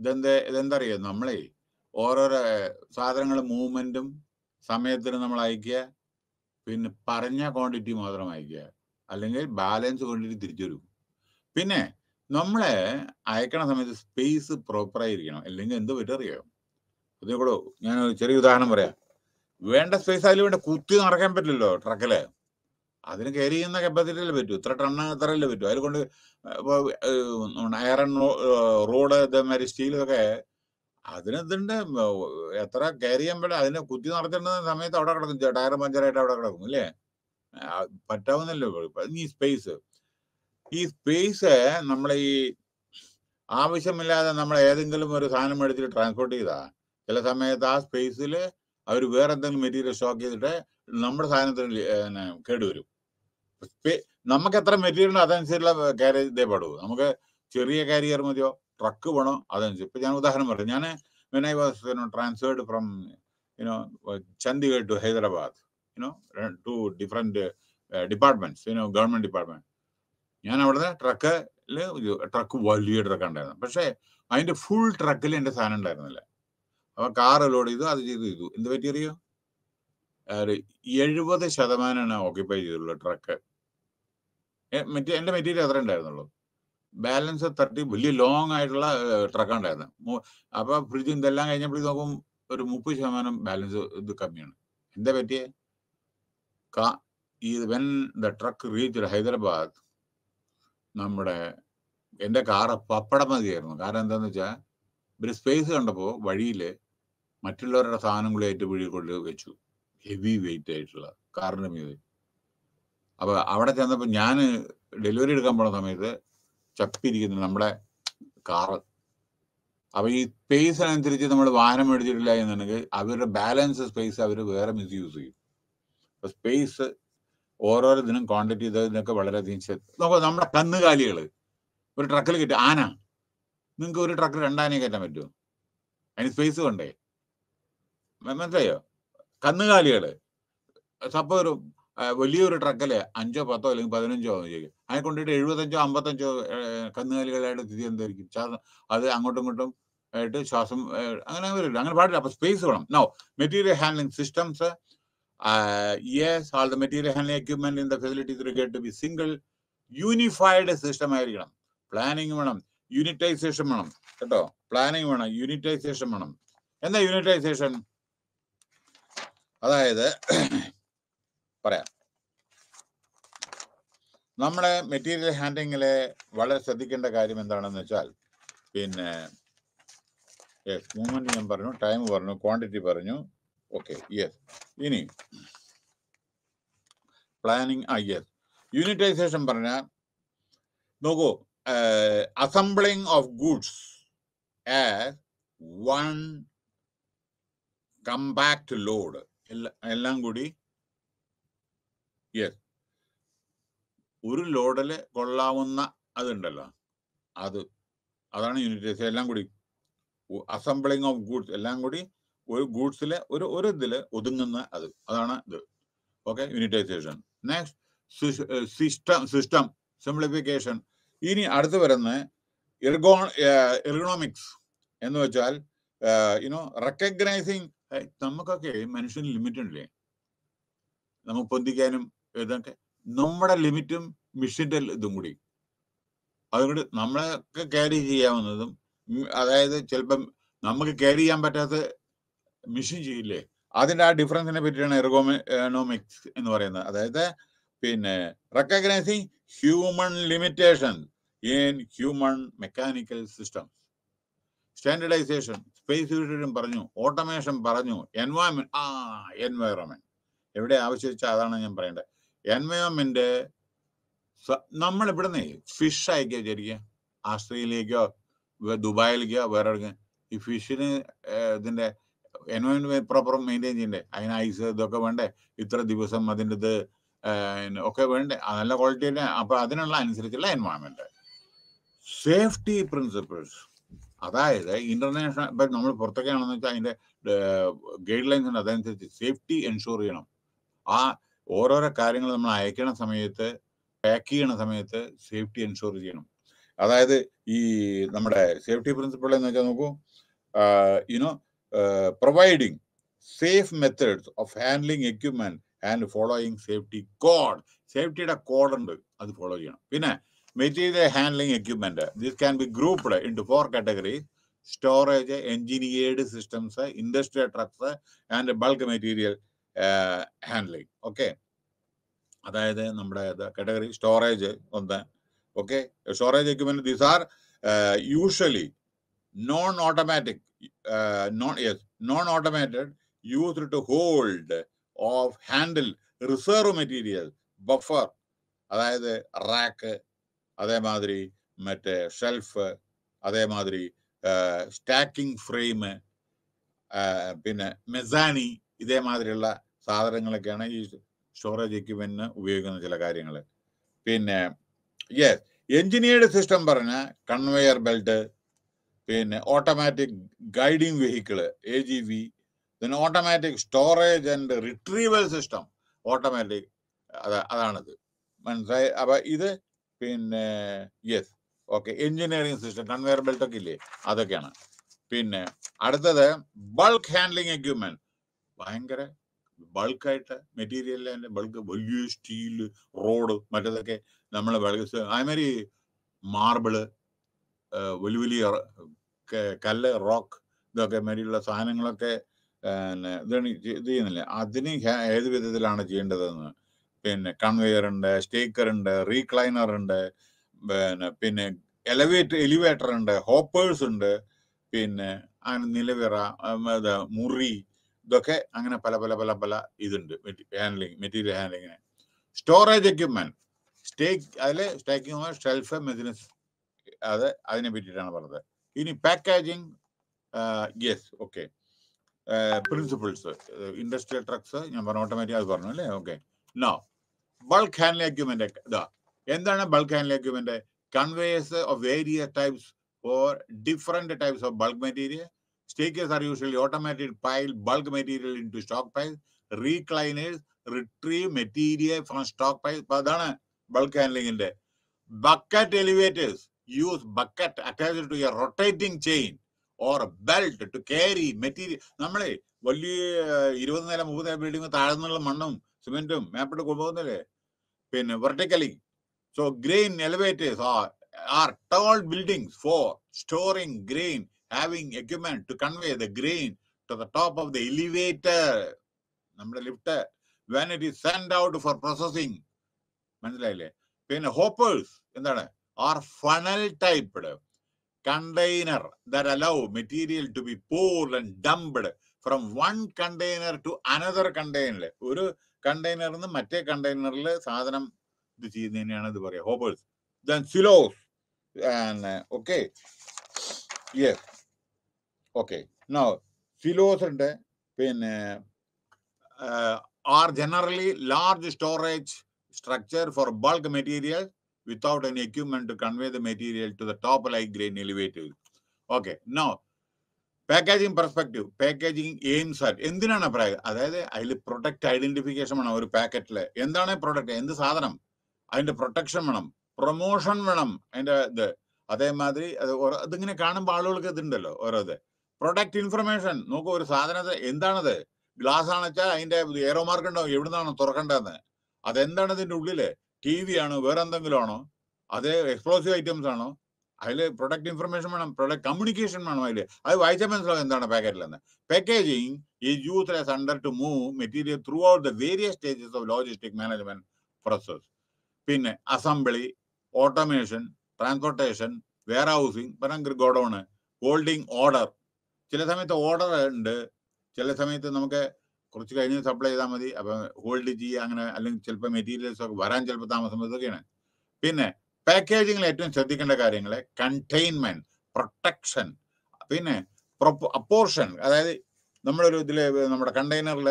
ഇതെന്താ ഇതെന്താ അറിയോ നമ്മളെ ഓരോരോ സാധനങ്ങൾ മൂവ്മെന്റും സമയത്തിന് നമ്മൾ അയക്കുക പിന്നെ പറഞ്ഞ ക്വാണ്ടിറ്റി മാത്രം അയക്കുക അല്ലെങ്കിൽ ബാലൻസ് ക്വാണ്ടിറ്റി തിരിച്ചു വരും പിന്നെ നമ്മളെ അയക്കണ സമയത്ത് സ്പേസ് പ്രോപ്പറായിരിക്കണം അല്ലെങ്കിൽ എന്ത് പറ്ററിയോ അതിനെ കൂടെ ഞാൻ ചെറിയ ഉദാഹരണം പറയാം വേണ്ട സ്പേസ് അതിൽ വേണ്ട കുത്തി നടക്കാൻ പറ്റില്ലല്ലോ ട്രക്കില് അതിന് കയറി ചെയ്യുന്ന അല്ലേ പറ്റൂ ഇത്ര അത്ര അല്ലേ പറ്റൂ അതിൽ കൊണ്ട് അയറൺ റോഡ് ഇതേമാതിരി സ്റ്റീലൊക്കെ അതിനെന്തുണ്ട് എത്ര കയറി ചെയ്യുമ്പോഴേ അതിനെ കുത്തി നടത്തേണ്ട സമയത്ത് അവിടെ കിടക്കും ടയർ പഞ്ചറായിട്ട് അവിടെ കിടക്കും അല്ലേ പറ്റാവുന്നല്ലോ ഈ സ്പേസ് ഈ സ്പേസ് നമ്മൾ ഈ ആവശ്യമില്ലാതെ നമ്മൾ ഏതെങ്കിലും ഒരു സാധനം എടുത്തിട്ട് ട്രാൻസ്പോർട്ട് ചെയ്താ ചില സമയത്ത് ആ സ്പേസിൽ അവർ വേറെ എന്തെങ്കിലും മെറ്റീരിയൽ സ്റ്റോക്ക് ചെയ്തിട്ട് നമ്മുടെ സാധനത്തിന് കേടുവരും നമുക്ക് എത്ര മെറ്റീരിയൽ അതനുസരിച്ചുള്ള കാര്യ ഇതേ പാടുള്ളൂ നമുക്ക് ചെറിയ കാരിയർ മതിയോ ട്രക്ക് വേണോ അതനുസരിച്ച് ഇപ്പൊ ഞാൻ ഉദാഹരണം പറയാം uh, ഞാൻ when I was you know transferred from you know Chandigarh to Hyderabad you know to different departments you know government department ഞാൻ അവിടുത്തെ ട്രക്ക് ട്രക്ക് വലിയ ട്രക്ക് ഉണ്ടായിരുന്നു പക്ഷേ അതിന്റെ ഫുൾ ട്രക്കിൽ എന്റെ സാധനം ഉണ്ടായിരുന്നില്ല അപ്പൊ കാർ ലോഡ് ചെയ്തു അത് ചെയ്തു ചെയ്തു എന്ത് പറ്റിയറിയോ എഴുപത് ശതമാനമാണ് ഓക്യുപ്പൈ ചെയ്തുള്ളൂ ട്രക്ക് മറ്റേ എൻ്റെ മെറ്റീരിയൽ അത്ര ഉണ്ടായിരുന്നുള്ളൂ ബാലൻസ് തട്ടി വലിയ ലോങ് ആയിട്ടുള്ള ട്രക്ക് ഉണ്ടായിരുന്നു അപ്പൊ ഫ്രിഡ്ജ് ഇതെല്ലാം കഴിഞ്ഞപ്പോഴേക്ക് നോക്കും ഒരു മുപ്പത് ശതമാനം ബാലൻസ് ഇത് കമ്മിയാണ് എന്താ പറ്റിയെ ഈ when the truck reach Hyderabad നമ്മുടെ എൻ്റെ കാറ് പപ്പടം മതിയായിരുന്നു കാരണം എന്താന്ന് വെച്ചാൽ ഇവർ സ്പേസ് കണ്ടപ്പോൾ വഴിയിൽ മറ്റുള്ളവരുടെ സാധനങ്ങളായിട്ട് വീഴി കൊണ്ട് വെച്ചു ഹെവി വെയിറ്റ് ആയിട്ടുള്ള കാറിൻ്റെ മീത് അപ്പോൾ അവിടെ ചെന്നപ്പോൾ ഞാൻ ഡെലിവറി എടുക്കാൻ പോണ സമയത്ത് ചപ്പിരിക്കുന്നത് നമ്മുടെ കാറ് അപ്പൊ ഈ അനുസരിച്ച് നമ്മൾ വാഹനം മേടിച്ചിട്ടില്ല എന്നുണ്ടെങ്കിൽ അവരുടെ ബാലൻസ് സ്പേസ് അവർ വേറെ മിസ് യൂസ് ചെയ്യും അപ്പൊ സ്പേസ് ഓരോരോ ദിനം കോണ്ടാക്ട് ചെയ്തതിനൊക്കെ വളരെയധികം നോക്കുക നമ്മുടെ കന്നുകാലികൾ ഒരു ട്രക്കിൽ കിട്ടി ആന നിങ്ങൾക്ക് ഒരു ട്രക്കിൽ രണ്ടാനയെ കയറ്റാൻ പറ്റുമോ അതിന് സ്പേസ് കൊണ്ടേ മനസ്സിലായോ കന്നുകാലികള് സപ്പോ ഒരു വലിയൊരു ട്രക്കില് അഞ്ചോ പത്തോ അല്ലെങ്കിൽ പതിനഞ്ചോ ചോദിക്കും അതിനെ കൊണ്ടിട്ട് എഴുപത്തഞ്ചോ അമ്പത്തഞ്ചോ കന്നുകാലികളായിട്ട് സ്ഥിതി എന്തായിരിക്കും അത് അങ്ങോട്ടും ഇങ്ങോട്ടും ആയിട്ട് ശ്വാസം അങ്ങനെ വരില്ല അങ്ങനെ പാടില്ല അപ്പൊ സ്പേസ് വേണം no material handling systems yes all the material handling equipment in the facilities regard to be single unified system ആയിരിക്കണം പ്ലാനിങ് വേണം യൂണിറ്റൈസേഷൻ വേണം കേട്ടോ പ്ലാനിങ് വേണം യൂണിറ്റൈസേഷൻ വേണം എന്താ യൂണിറ്റൈസേഷൻ അതായത് പറയാം നമ്മളെ മെറ്റീരിയൽ ഹാൻഡിങ്ങിലെ വളരെ ശ്രദ്ധിക്കേണ്ട കാര്യം എന്താണെന്ന് വെച്ചാൽ പിന്നെ യെസ് മൂവ്മെന്റ് ഞാൻ പറഞ്ഞു ടൈം പറഞ്ഞു ക്വാണ്ടിറ്റി പറഞ്ഞു ഓക്കെ യെസ് ഇനി പ്ലാനിങ് ആ യെസ് യൂണിറ്റൈസേഷൻ പറഞ്ഞാൽ നോക്കൂ assembling of goods as one compact load എല്ലാം കൂടി യെസ് ഒരു ലോഡല് കൊള്ളാവുന്ന അതുണ്ടല്ലോ അത് അതാണ് യൂണിറ്റ് എല്ലാം കൂടി അസംബ്ലിങ് ഓഫ് ഗൂഡ്സ് എല്ലാം കൂടി ഒരു ഗൂഡ്സിലെ ഒരു ഒരു ഇതിൽ ഒതുങ്ങുന്ന അത് അതാണ് ഇത് okay unitization next system system simplification ഇനി അടുത്ത് വരുന്ന ഇർഗോ ഇർഗണോമിക്സ് എന്ന് വെച്ചാൽ യുനോ റെക്കഗ്നൈസിങ് നമുക്കൊക്കെ മനുഷ്യന് ലിമിറ്റ് ഉണ്ടല്ലേ നമുക്ക് പൊന്തിക്കാനും ഇതൊക്കെ നമ്മുടെ ലിമിറ്റും മിഷിന്റെ ഇതും കൂടി അതുകൊണ്ട് നമ്മളൊക്കെ ക്യാരി ചെയ്യാവുന്നതും അതായത് ചിലപ്പം നമുക്ക് ക്യാരി ചെയ്യാൻ പറ്റാത്ത മെഷീൻ ചെയ്യില്ലേ അതിൻ്റെ ആ ഡിഫറൻസിനെ പറ്റിയാണ് എറഗോമിക്സ് എന്ന് പറയുന്നത് അതായത് പിന്നെ recognizing human limitation in human mechanical system standardization space യൂട്ടിലും പറഞ്ഞു ഓട്ടോമേഷൻ പറഞ്ഞു എൻവയോൺമെന്റ് ആ എൻവയോൺമെന്റ് എവിടെ ആവശ്യം വെച്ചാൽ അതാണ് ഞാൻ പറയേണ്ടത് എൻവയോൺമെന്റ് നമ്മൾ ഇവിടുന്ന് ഫിഷ് അയക്കുക ശരിക്കും ആസ്ട്രേലിയക്കോ ദുബായിലേക്കോ വേറെ ഈ ഫിഷിന് ഇതിന്റെ എൻവയോൺമെന്റ് പ്രോപ്പർ മെയിൻറ്റെയിൻ ചെയ്യണ്ടേ അതിന് ഐസ് ഇതൊക്കെ വേണ്ടേ ഇത്ര ദിവസം അതിൻ്റെ ഇത് ഒക്കെ വേണ്ടേ നല്ല ക്വാളിറ്റിയുടെ അപ്പൊ അതിനുള്ള അനുസരിച്ചുള്ള എൻവയോൺമെന്റ് സേഫ്റ്റി പ്രിൻസിപ്പിൾസ് അതായത് ഇന്റർനാഷണൽ ഇപ്പൊ നമ്മൾ പുറത്തൊക്കെയാണെന്ന് വെച്ചാൽ അതിന്റെ ഗൈഡ് ലൈൻസ് ഉണ്ട് അതനുസരിച്ച് സേഫ്റ്റി എൻഷുർ ചെയ്യണം ആ ഓരോരോ കാര്യങ്ങൾ നമ്മൾ അയക്കണ സമയത്ത് പാക്ക് ചെയ്യണ സമയത്ത് സേഫ്റ്റി എൻഷുർ ചെയ്യണം അതായത് ഈ നമ്മുടെ സേഫ്റ്റി പ്രിൻസിപ്പിൾ എന്ന് വെച്ചാൽ നോക്കൂ you know providing safe methods of handling equipment and following safety code സേഫ്റ്റിയുടെ കോഡ് ഉണ്ട് അത് ഫോളോ ചെയ്യണം പിന്നെ material handling equipment this can be grouped into four category storage engineered systems industrial trucks and bulk material handling okay അതായത് നമ്മുടെ കാറ്റഗറി സ്റ്റോറേജ് ഒന്ന് okay storage equipment these are usually non automatic non yes non automated used to hold off handle reserve material buffer അതായത് റാക്ക് അതേമാതിരി മറ്റേ ഷെൽഫ് അതേമാതിരി സ്റ്റാക്കിംഗ് ഫ്രെയിം പിന്നെ മെസാനി ഇതേമാതിരിയുള്ള സാധനങ്ങളൊക്കെയാണ് ഈ സ്റ്റോറേജ് എക്യുപ്മെന്റിന് ഉപയോഗിക്കുന്ന ചില കാര്യങ്ങൾ പിന്നെ യെസ് എഞ്ചിനീയർഡ് സിസ്റ്റം പറഞ്ഞ കൺവെയർ ബെൽറ്റ് പിന്നെ automatic guiding vehicle A G V പിന്നെ automatic storage and retrieval system automatic അതാ അതാണിത് മനസ്സിലായി അപ്പൊ ഇത് പിന്നെ yes okay engineering system conveyor belt ഒക്കെ ഇല്ലേ അതൊക്കെയാണ് പിന്നെ അടുത്തത് ബൾക്ക് ഹാൻഡ്ലിംഗ് എക്യുപ്മെന്റ് ഭയങ്കര ബൾക്കായിട്ട് മെറ്റീരിയൽ അതിൻ്റെ ബൾക്ക് വലിയ സ്റ്റീൽ റോഡ് മറ്റേതൊക്കെ നമ്മളെ അതേമാതിരി മാർബിള് വലിയ വലിയ കല്ല് റോക്ക് ഇതൊക്കെ മാതിരിയുള്ള സാധനങ്ങളൊക്കെ പിന്നെ ഇതാണ് ഇത് ചെയ്യുന്നില്ല അതിന് ഏത് വിധത്തിലാണ് ചെയ്യേണ്ടതെന്ന് പിന്നെ കൺവെയർ ഉണ്ട് സ്റ്റേക്കർ ഉണ്ട് റീക്ലൈനർ ഉണ്ട് പിന്നെ പിന്നെ എലവേറ്റർ എലിവേറ്റർ ഉണ്ട് ഹോപ്പേഴ്സ് ഉണ്ട് പിന്നെ നിലവിറ മുറി ഇതൊക്കെ അങ്ങനെ പല പല പല പല ഇതുണ്ട് ഹാൻഡ്ലിങ് മെറ്റീരിയൽ ഹാൻഡ്ലിങ്ങിന് സ്റ്റോറേജ് എക്യുപ്മെന്റ് സ്റ്റേക്ക് അതിൽ സ്റ്റേക്കിംഗ് ഓൺ ഷെൽഫ് മെതിനസ് അത് അതിനെ പറ്റിയിട്ടാണ് പറഞ്ഞത് ഇനി packaging yes okay principles industrial trucks ഞാൻ പറഞ്ഞ ഓട്ടോമാറ്റിക് അത് പറഞ്ഞു അല്ലേ okay no bulk handle equipment ഇതാ എന്താണ് bulk handle equipment conveyors of various types for different types of bulk material Stages are usually automated pile bulk material into stockpiles, recliners, retrieve material from stockpiles. അതാണ് ബൾക്ക് ഹാൻഡ്ലിങ്ങിന്റെ bucket elevators use bucket attached to a rotating chain or belt to carry material നമ്മളെ വലിയ ഇരുപത് നില മുപ്പത് നില ബിൽഡിംഗ് താഴ്ന്നുള്ള മണ്ണും സിമെന്റും മേപ്പിട്ട് കൊണ്ടുപോകുന്നില്ലേ പിന്നെ vertically so grain elevators are are tall buildings for storing grain having equipment to convey the grain to the top of the elevator, നമ്മുടെ lift when it is sent out for processing മനസ്സിലായില്ലേ പിന്നെ ഹോപ്പേഴ്സ് എന്താണ് are funnel typed container that allow material to be poured and dumped from one container to another container ഒരു കണ്ടെയ്നറിൽ നിന്ന് മറ്റേ കണ്ടെയ്നറിൽ സാധനം ഇത് ചെയ്യുന്നതിനാണ് ഇത് പറയുക hoppers then silos okay yes okay no ഫിലോസറിന്റെ പിന്നെ are generally large storage structure for bulk material without an equipment to convey the material to the top like grain elevate okay no packaging perspective packaging aims ആയിട്ട് എന്തിനാണ് പറയുക അതായത് അതിൽ പ്രൊട്ടക്ട് ഐഡന്റിഫിക്കേഷൻ വേണം ഒരു പാക്കറ്റിൽ എന്താണ് പ്രൊഡക്റ്റ് എന്ത് സാധനം അതിന്റെ പ്രൊട്ടക്ഷൻ വേണം പ്രൊമോഷൻ വേണം അതിന്റെ ഇത് അതേമാതിരി അതിങ്ങനെ കാണുമ്പോൾ ആളുകൾക്ക് ഇതുണ്ടല്ലോ ഓരോ ഇത് പ്രൊഡക്റ്റ് ഇൻഫർമേഷൻ നോക്കൂ ഒരു സാധനത്തെ എന്താണത് ഗ്ലാസ് ആണെച്ചാൽ അതിന്റെ ഏറോ മാർക്ക് ഉണ്ടാവും എവിടുന്നാണോ തുറക്കേണ്ടതെന്ന് അതെന്താണ് ഇതിന്റെ ഉള്ളില് ടി വി ആണ് വേറെ എന്തെങ്കിലും ആണോ അത് എക്സ്പ്ലോസീവ് ഐറ്റംസ് ആണോ അതിൽ പ്രൊഡക്റ്റ് ഇൻഫർമേഷൻ വേണം പ്രൊഡക്റ്റ് കമ്മ്യൂണിക്കേഷൻ വേണം അതിൽ അത് വായിച്ച മനസ്സിലാവും എന്താണ് പാക്കറ്റിലെന്ന് പാക്കേജിങ് ഈ use as under to move material throughout the various stages of logistic management process പിന്നെ assembly automation transportation warehousing godown holding order ചില സമയത്ത് ഓർഡർ ഉണ്ട് ചില സമയത്ത് നമുക്ക് കുറച്ച് കഴിഞ്ഞ് സപ്ലൈ ചെയ്താൽ മതി അപ്പം ഹോൾഡ് ചെയ്യുക അങ്ങനെ അല്ലെങ്കിൽ ചിലപ്പോൾ മെറ്റീരിയൽസ് ഒക്കെ വരാൻ ചിലപ്പോൾ താമസം ഇതൊക്കെയാണ് പിന്നെ പാക്കേജിങ്ങിൽ ഏറ്റവും ശ്രദ്ധിക്കേണ്ട കാര്യങ്ങൾ കണ്ടെയ്ൻമെന്റ് പ്രൊട്ടക്ഷൻ പിന്നെ അപ്പോർഷൻ അതായത് നമ്മളൊരു ഇതിൽ നമ്മുടെ കണ്ടെയ്നറിൽ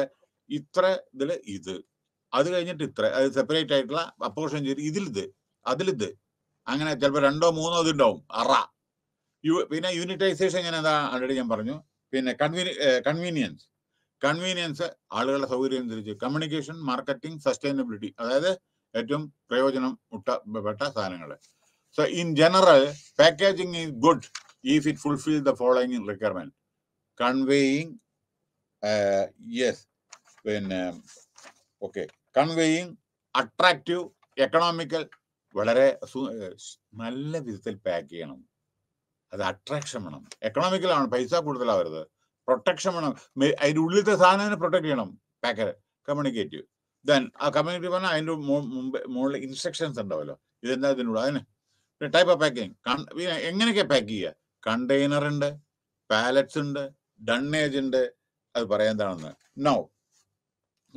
ഇത്ര ഇതിൽ ഇത് അത് കഴിഞ്ഞിട്ട് ഇത്ര അത് സെപ്പറേറ്റ് ആയിട്ടുള്ള അപ്പോർഷൻ ചെയ്ത് ഇതിലിത് അതിലിത് അങ്ങനെ ചിലപ്പോൾ രണ്ടോ മൂന്നോ ഇതുണ്ടാവും അറ യു പിന്നെ യൂണിറ്റൈസേഷൻ ഞാൻ എന്താ ആൾറെഡി ഞാൻ പറഞ്ഞു പിന്നെ കൺവീനി കൺവീനിയൻസ് കൺവീനിയൻസ് ആളുകളുടെ സൗകര്യം അനുസരിച്ച് കമ്മ്യൂണിക്കേഷൻ മാർക്കറ്റിംഗ് സസ്റ്റൈനബിലിറ്റി അതായത് ഏറ്റവും പ്രയോജനം പെട്ട സാധനങ്ങൾ so in general packaging is good if it fulfil the following requirement conveying yes പിന്നെ ഓക്കെ കൺവേയിങ് അട്രാക്റ്റീവ് എക്കണോമിക്കൽ വളരെ നല്ല വിധത്തിൽ പാക്ക് ചെയ്യണം അത് അട്രാക്ഷൻ വേണം എക്കണോമിക്കലാണ് പൈസ കൂടുതലാണ് വരുന്നത് പ്രൊട്ടക്ഷൻ വേണം അതിൻ്റെ ഉള്ളിലത്തെ സാധനത്തിനെ പ്രൊട്ടക്ട് ചെയ്യണം പാക്കർ കമ്മ്യൂണിക്കേറ്റീവ് ദെൻ ആ കമ്മ്യൂണിക്കേറ്റ് പറഞ്ഞാൽ അതിൻ്റെ മുമ്പ് മുകളിൽ ഇൻസ്ട്രക്ഷൻസ് ഉണ്ടാവുമല്ലോ ഇതെന്താ ഇതിനുള്ള അതിന് ടൈപ്പ് ഓഫ് പാക്കിങ് എങ്ങനെയൊക്കെ പാക്ക് ചെയ്യുക കണ്ടെയ്നർ ഉണ്ട് പാലറ്റ്സ് ഉണ്ട് ഡണ്ണേജ് ഉണ്ട് അത് പറയാൻ എന്താണെന്ന് നോ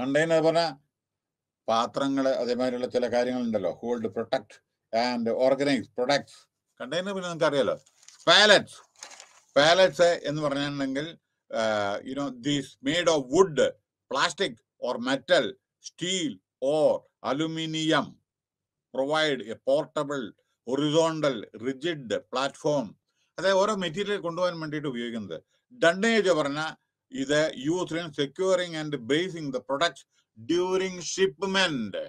കണ്ടെയ്നർ പറഞ്ഞാൽ പാത്രങ്ങൾ അതേമാതിരിയുള്ള ചില കാര്യങ്ങളുണ്ടല്ലോ hold protect and organize products container പിന്നെ നിങ്ങൾക്ക് അറിയാലോ പാലറ്റ്സ് പാലറ്റ്സ് എന്ന് പറഞ്ഞിട്ടുണ്ടെങ്കിൽ you know these made of wood plastic or metal steel or aluminium provide a portable horizontal rigid platform അതായത് ഓരോ മെറ്റീരിയൽ കൊണ്ടുപോകാൻ വേണ്ടിയിട്ട് ഉപയോഗിക്കുന്നത് ഡണ്ടേജ് പറഞ്ഞ ഇത് use in securing and bracing the products during shipment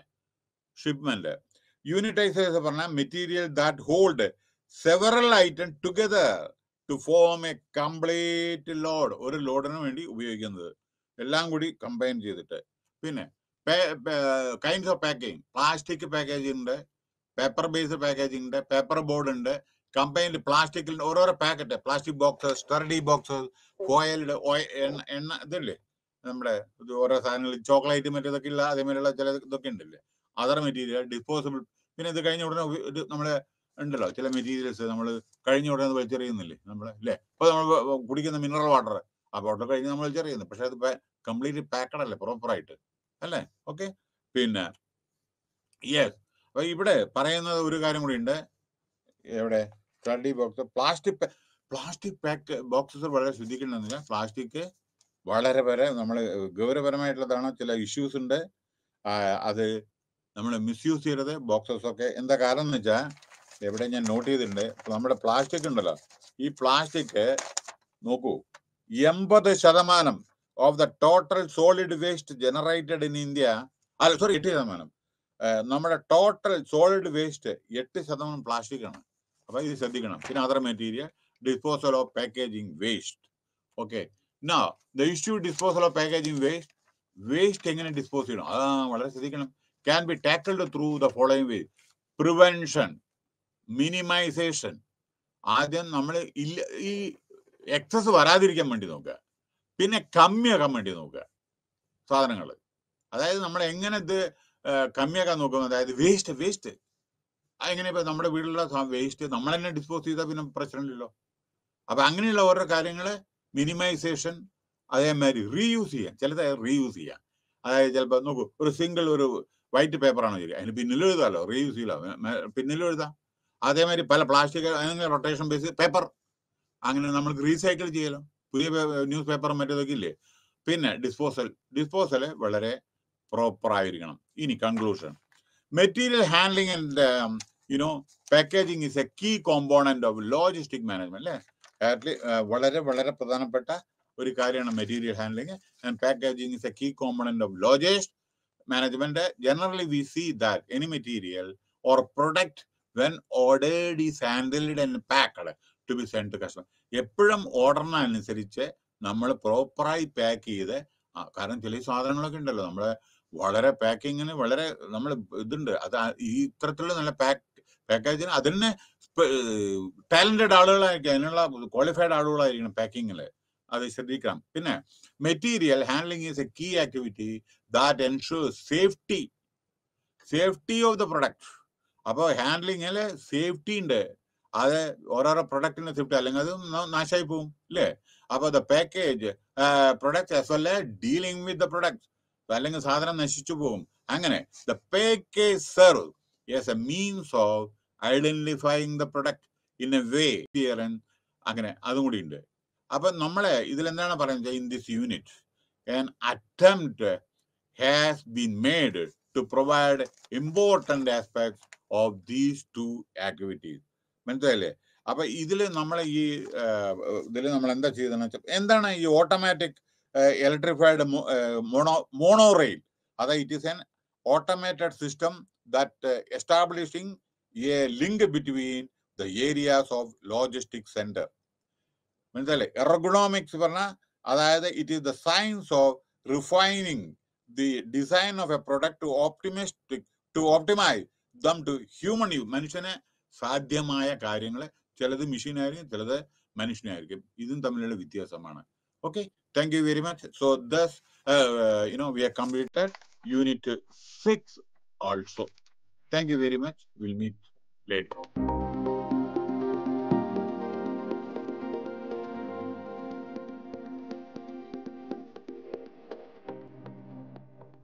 shipment unitizers പറഞ്ഞ material that hold several item together to form a complete load ഒരു ലോഡിന് വേണ്ടി ഉപയോഗിക്കുന്നത് എല്ലാം കൂടി കമ്പൈൻ ചെയ്തിട്ട് പിന്നെ kinds of packing plastic packaging ഉണ്ട് പേപ്പർ ബേസ്ഡ് പാക്കേജിംഗ് ഉണ്ട് പേപ്പർ ബോർഡ് ഉണ്ട് കമ്പൈൻഡ് പ്ലാസ്റ്റിക്കിൽ ഓരോരോ packet plastic box sturdy box coiled എണ്ണ എണ്ണ ഇതില്ലേ നമ്മുടെ ഓരോ സാധനങ്ങൾ ചോക്ലേറ്റ് മറ്റേതൊക്കെ ഇല്ല അതേമാതിരിയുള്ള ചില ഇതൊക്കെ ഉണ്ടല്ലേ അതർ മെറ്റീരിയൽ ഡിസ്പോസിബിൾ പിന്നെ ഇത് കഴിഞ്ഞ ഉടനെ നമ്മുടെ ഉണ്ടല്ലോ ചില മെറ്റീരിയൽസ് നമ്മൾ കഴിഞ്ഞ ഉടനെ അത് വലിച്ചെറിയുന്നില്ലേ നമ്മൾ അല്ലേ ഇപ്പോൾ നമ്മൾ കുടിക്കുന്ന മിനറൽ വാട്ടർ ആ വാട്ടർ കഴിഞ്ഞ് നമ്മൾ വലിച്ചെറിയുന്നു പക്ഷേ അത് കംപ്ലീറ്റ് പാക്കഡ് അല്ലേ പ്രോപ്പറായിട്ട് അല്ലേ ഓക്കെ പിന്നെ യെസ് അപ്പോൾ ഇവിടെ പറയുന്നത് ഒരു കാര്യം കൂടി ഉണ്ട് എവിടെ തടി box plastic plastic pack boxes വളരെ ശ്രദ്ധിക്കേണ്ടതെന്നില്ല പ്ലാസ്റ്റിക് വളരെ വരെ നമ്മൾ ഗൗരവപരമായിട്ടുള്ളതാണ് ചില ഇഷ്യൂസ് ഉണ്ട് അത് നമ്മൾ മിസ്യൂസ് ചെയ്യരുത് ബോക്സസ് ഒക്കെ എന്താ കാരണം എന്ന് വെച്ചാൽ എവിടെ ഞാൻ നോട്ട് ചെയ്തിട്ടുണ്ട് നമ്മുടെ പ്ലാസ്റ്റിക് ഉണ്ടല്ലോ ഈ പ്ലാസ്റ്റിക് നോക്കൂ എൺപത് ശതമാനം of the total solid waste generated in India അല്ല സോറി എട്ട് ശതമാനം നമ്മുടെ ടോട്ടൽ സോളിഡ് വേസ്റ്റ് എട്ട് ശതമാനം പ്ലാസ്റ്റിക് ആണ് അപ്പൊ ഇത് ശ്രദ്ധിക്കണം പിന്നെ other material disposal of packaging waste okay the issue disposal of packaging waste waste എങ്ങനെ ഡിസ്പോസ് ചെയ്യണം ആ വളരെ ശ്രദ്ധിക്കണം can be tackled through the following way prevention minimization ആദ്യം നമ്മൾ ഇല്ല ഈ എക്സസ് വരാതിരിക്കാൻ വേണ്ടി നോക്കുക പിന്നെ കമ്മിയാക്കാൻ വേണ്ടി നോക്കുക സാധനങ്ങൾ അതായത് നമ്മൾ എങ്ങനെ ഇത് കമ്മിയാക്കാൻ നോക്കുന്നത് അതായത് വേസ്റ്റ് വേസ്റ്റ് എങ്ങനെ ഇപ്പൊ നമ്മുടെ വീട്ടിലുള്ള വേസ്റ്റ് നമ്മൾ തന്നെ ഡിസ്പോസ് ചെയ്താൽ പിന്നെ പ്രശ്നമില്ലല്ലോ അപ്പൊ അങ്ങനെയുള്ള ഓരോ കാര്യങ്ങൾ മിനിമൈസേഷൻ അതേമാതിരി റീയൂസ് ചെയ്യാൻ ചിലത് റീയൂസ് ചെയ്യാം അതായത് ചിലപ്പോൾ നോക്കൂ ഒരു സിംഗിൾ ഒരു വൈറ്റ് പേപ്പറാണോ ചെയ്യുക അതിന് പിന്നിലെഴുതാമല്ലോ റീയൂസ് ചെയ്യലോ പിന്നിലെഴുതാം അതേമാതിരി പല പ്ലാസ്റ്റിക് അങ്ങനെ റൊട്ടേഷൻ ബേസ് പേപ്പർ അങ്ങനെ നമ്മൾക്ക് റീസൈക്കിൾ ചെയ്യലോ പുതിയ ന്യൂസ് പേപ്പറും മറ്റേതൊക്കെ ഇല്ലേ പിന്നെ ഡിസ്പോസൽ ഡിസ്പോസൽ വളരെ പ്രോപ്പർ ആയിരിക്കണം ഇനി conclusion material handling and you know packaging is a key component of logistic management അല്ലേ uh, വളരെ വളരെ പ്രധാനപ്പെട്ട ഒരു കാര്യമാണ് material handling and packaging is a key component of logist management generally we see that any material or product when ordered ഈ handled and packed to be send to customer എപ്പോഴും ഓർഡറിന് അനുസരിച്ച് നമ്മൾ പ്രോപ്പറായി പാക്ക് ചെയ്ത് കാരണം ചില സാധനങ്ങളൊക്കെ ഉണ്ടല്ലോ നമ്മളെ വളരെ പാക്കിങ്ങിന് വളരെ നമ്മൾ ഇതുണ്ട് അത് ഈ ഇത്തരത്തിലുള്ള നല്ല പാക്ക് പാക്കേജിന് അതിന് ടാലന്റഡ് ആളുകളായിരിക്കും അതിനുള്ള ക്വാളിഫൈഡ് ആളുകളായിരിക്കണം പാക്കിങ്ങിൽ അത് ശ്രദ്ധിക്കണം പിന്നെ material handling is a key activity that ensures safety safety of the product അപ്പോൾ ഹാൻഡ്ലിങ്ങിൽ സേഫ്റ്റി ഉണ്ട് അത് ഓരോരോ പ്രൊഡക്റ്റിന് സേഫ്റ്റി അല്ലെങ്കിൽ അത് നാശമായി പോവും അല്ലേ അപ്പോൾ the package product as well dealing with the product അല്ലെങ്കിൽ സാധനം നശിച്ചു പോകും അങ്ങനെ the package serve as a means of identifying the product in a way അങ്ങനെ അതും കൂടി ഉണ്ട് അപ്പൊ നമ്മളെ ഇതിലെന്താണ് പറയുന്നത് in this unit an attempt has been made to provide important aspects of these two activities. Mentale. Apa idle namala ye, uh, dele namalanda chidana chap. Endana ye automatic uh, electrified uh, mono, monorail. Ada it is an automated system that establishing a link between the areas of logistic center. Mentale. Ergonomics verna. It is the science of refining the design of a product to optimize them to human you മനുഷ്യനെ സാധ്യമായ കാര്യങ്ങളെ ചിലത് മെഷീനായിരിക്കും ചിലത് മനുഷ്യനായിരിക്കും ഇതും തമ്മിലുള്ള വ്യത്യാസമാണ് okay thank you very much so thus you know we are completed unit six also thank you very much will meet late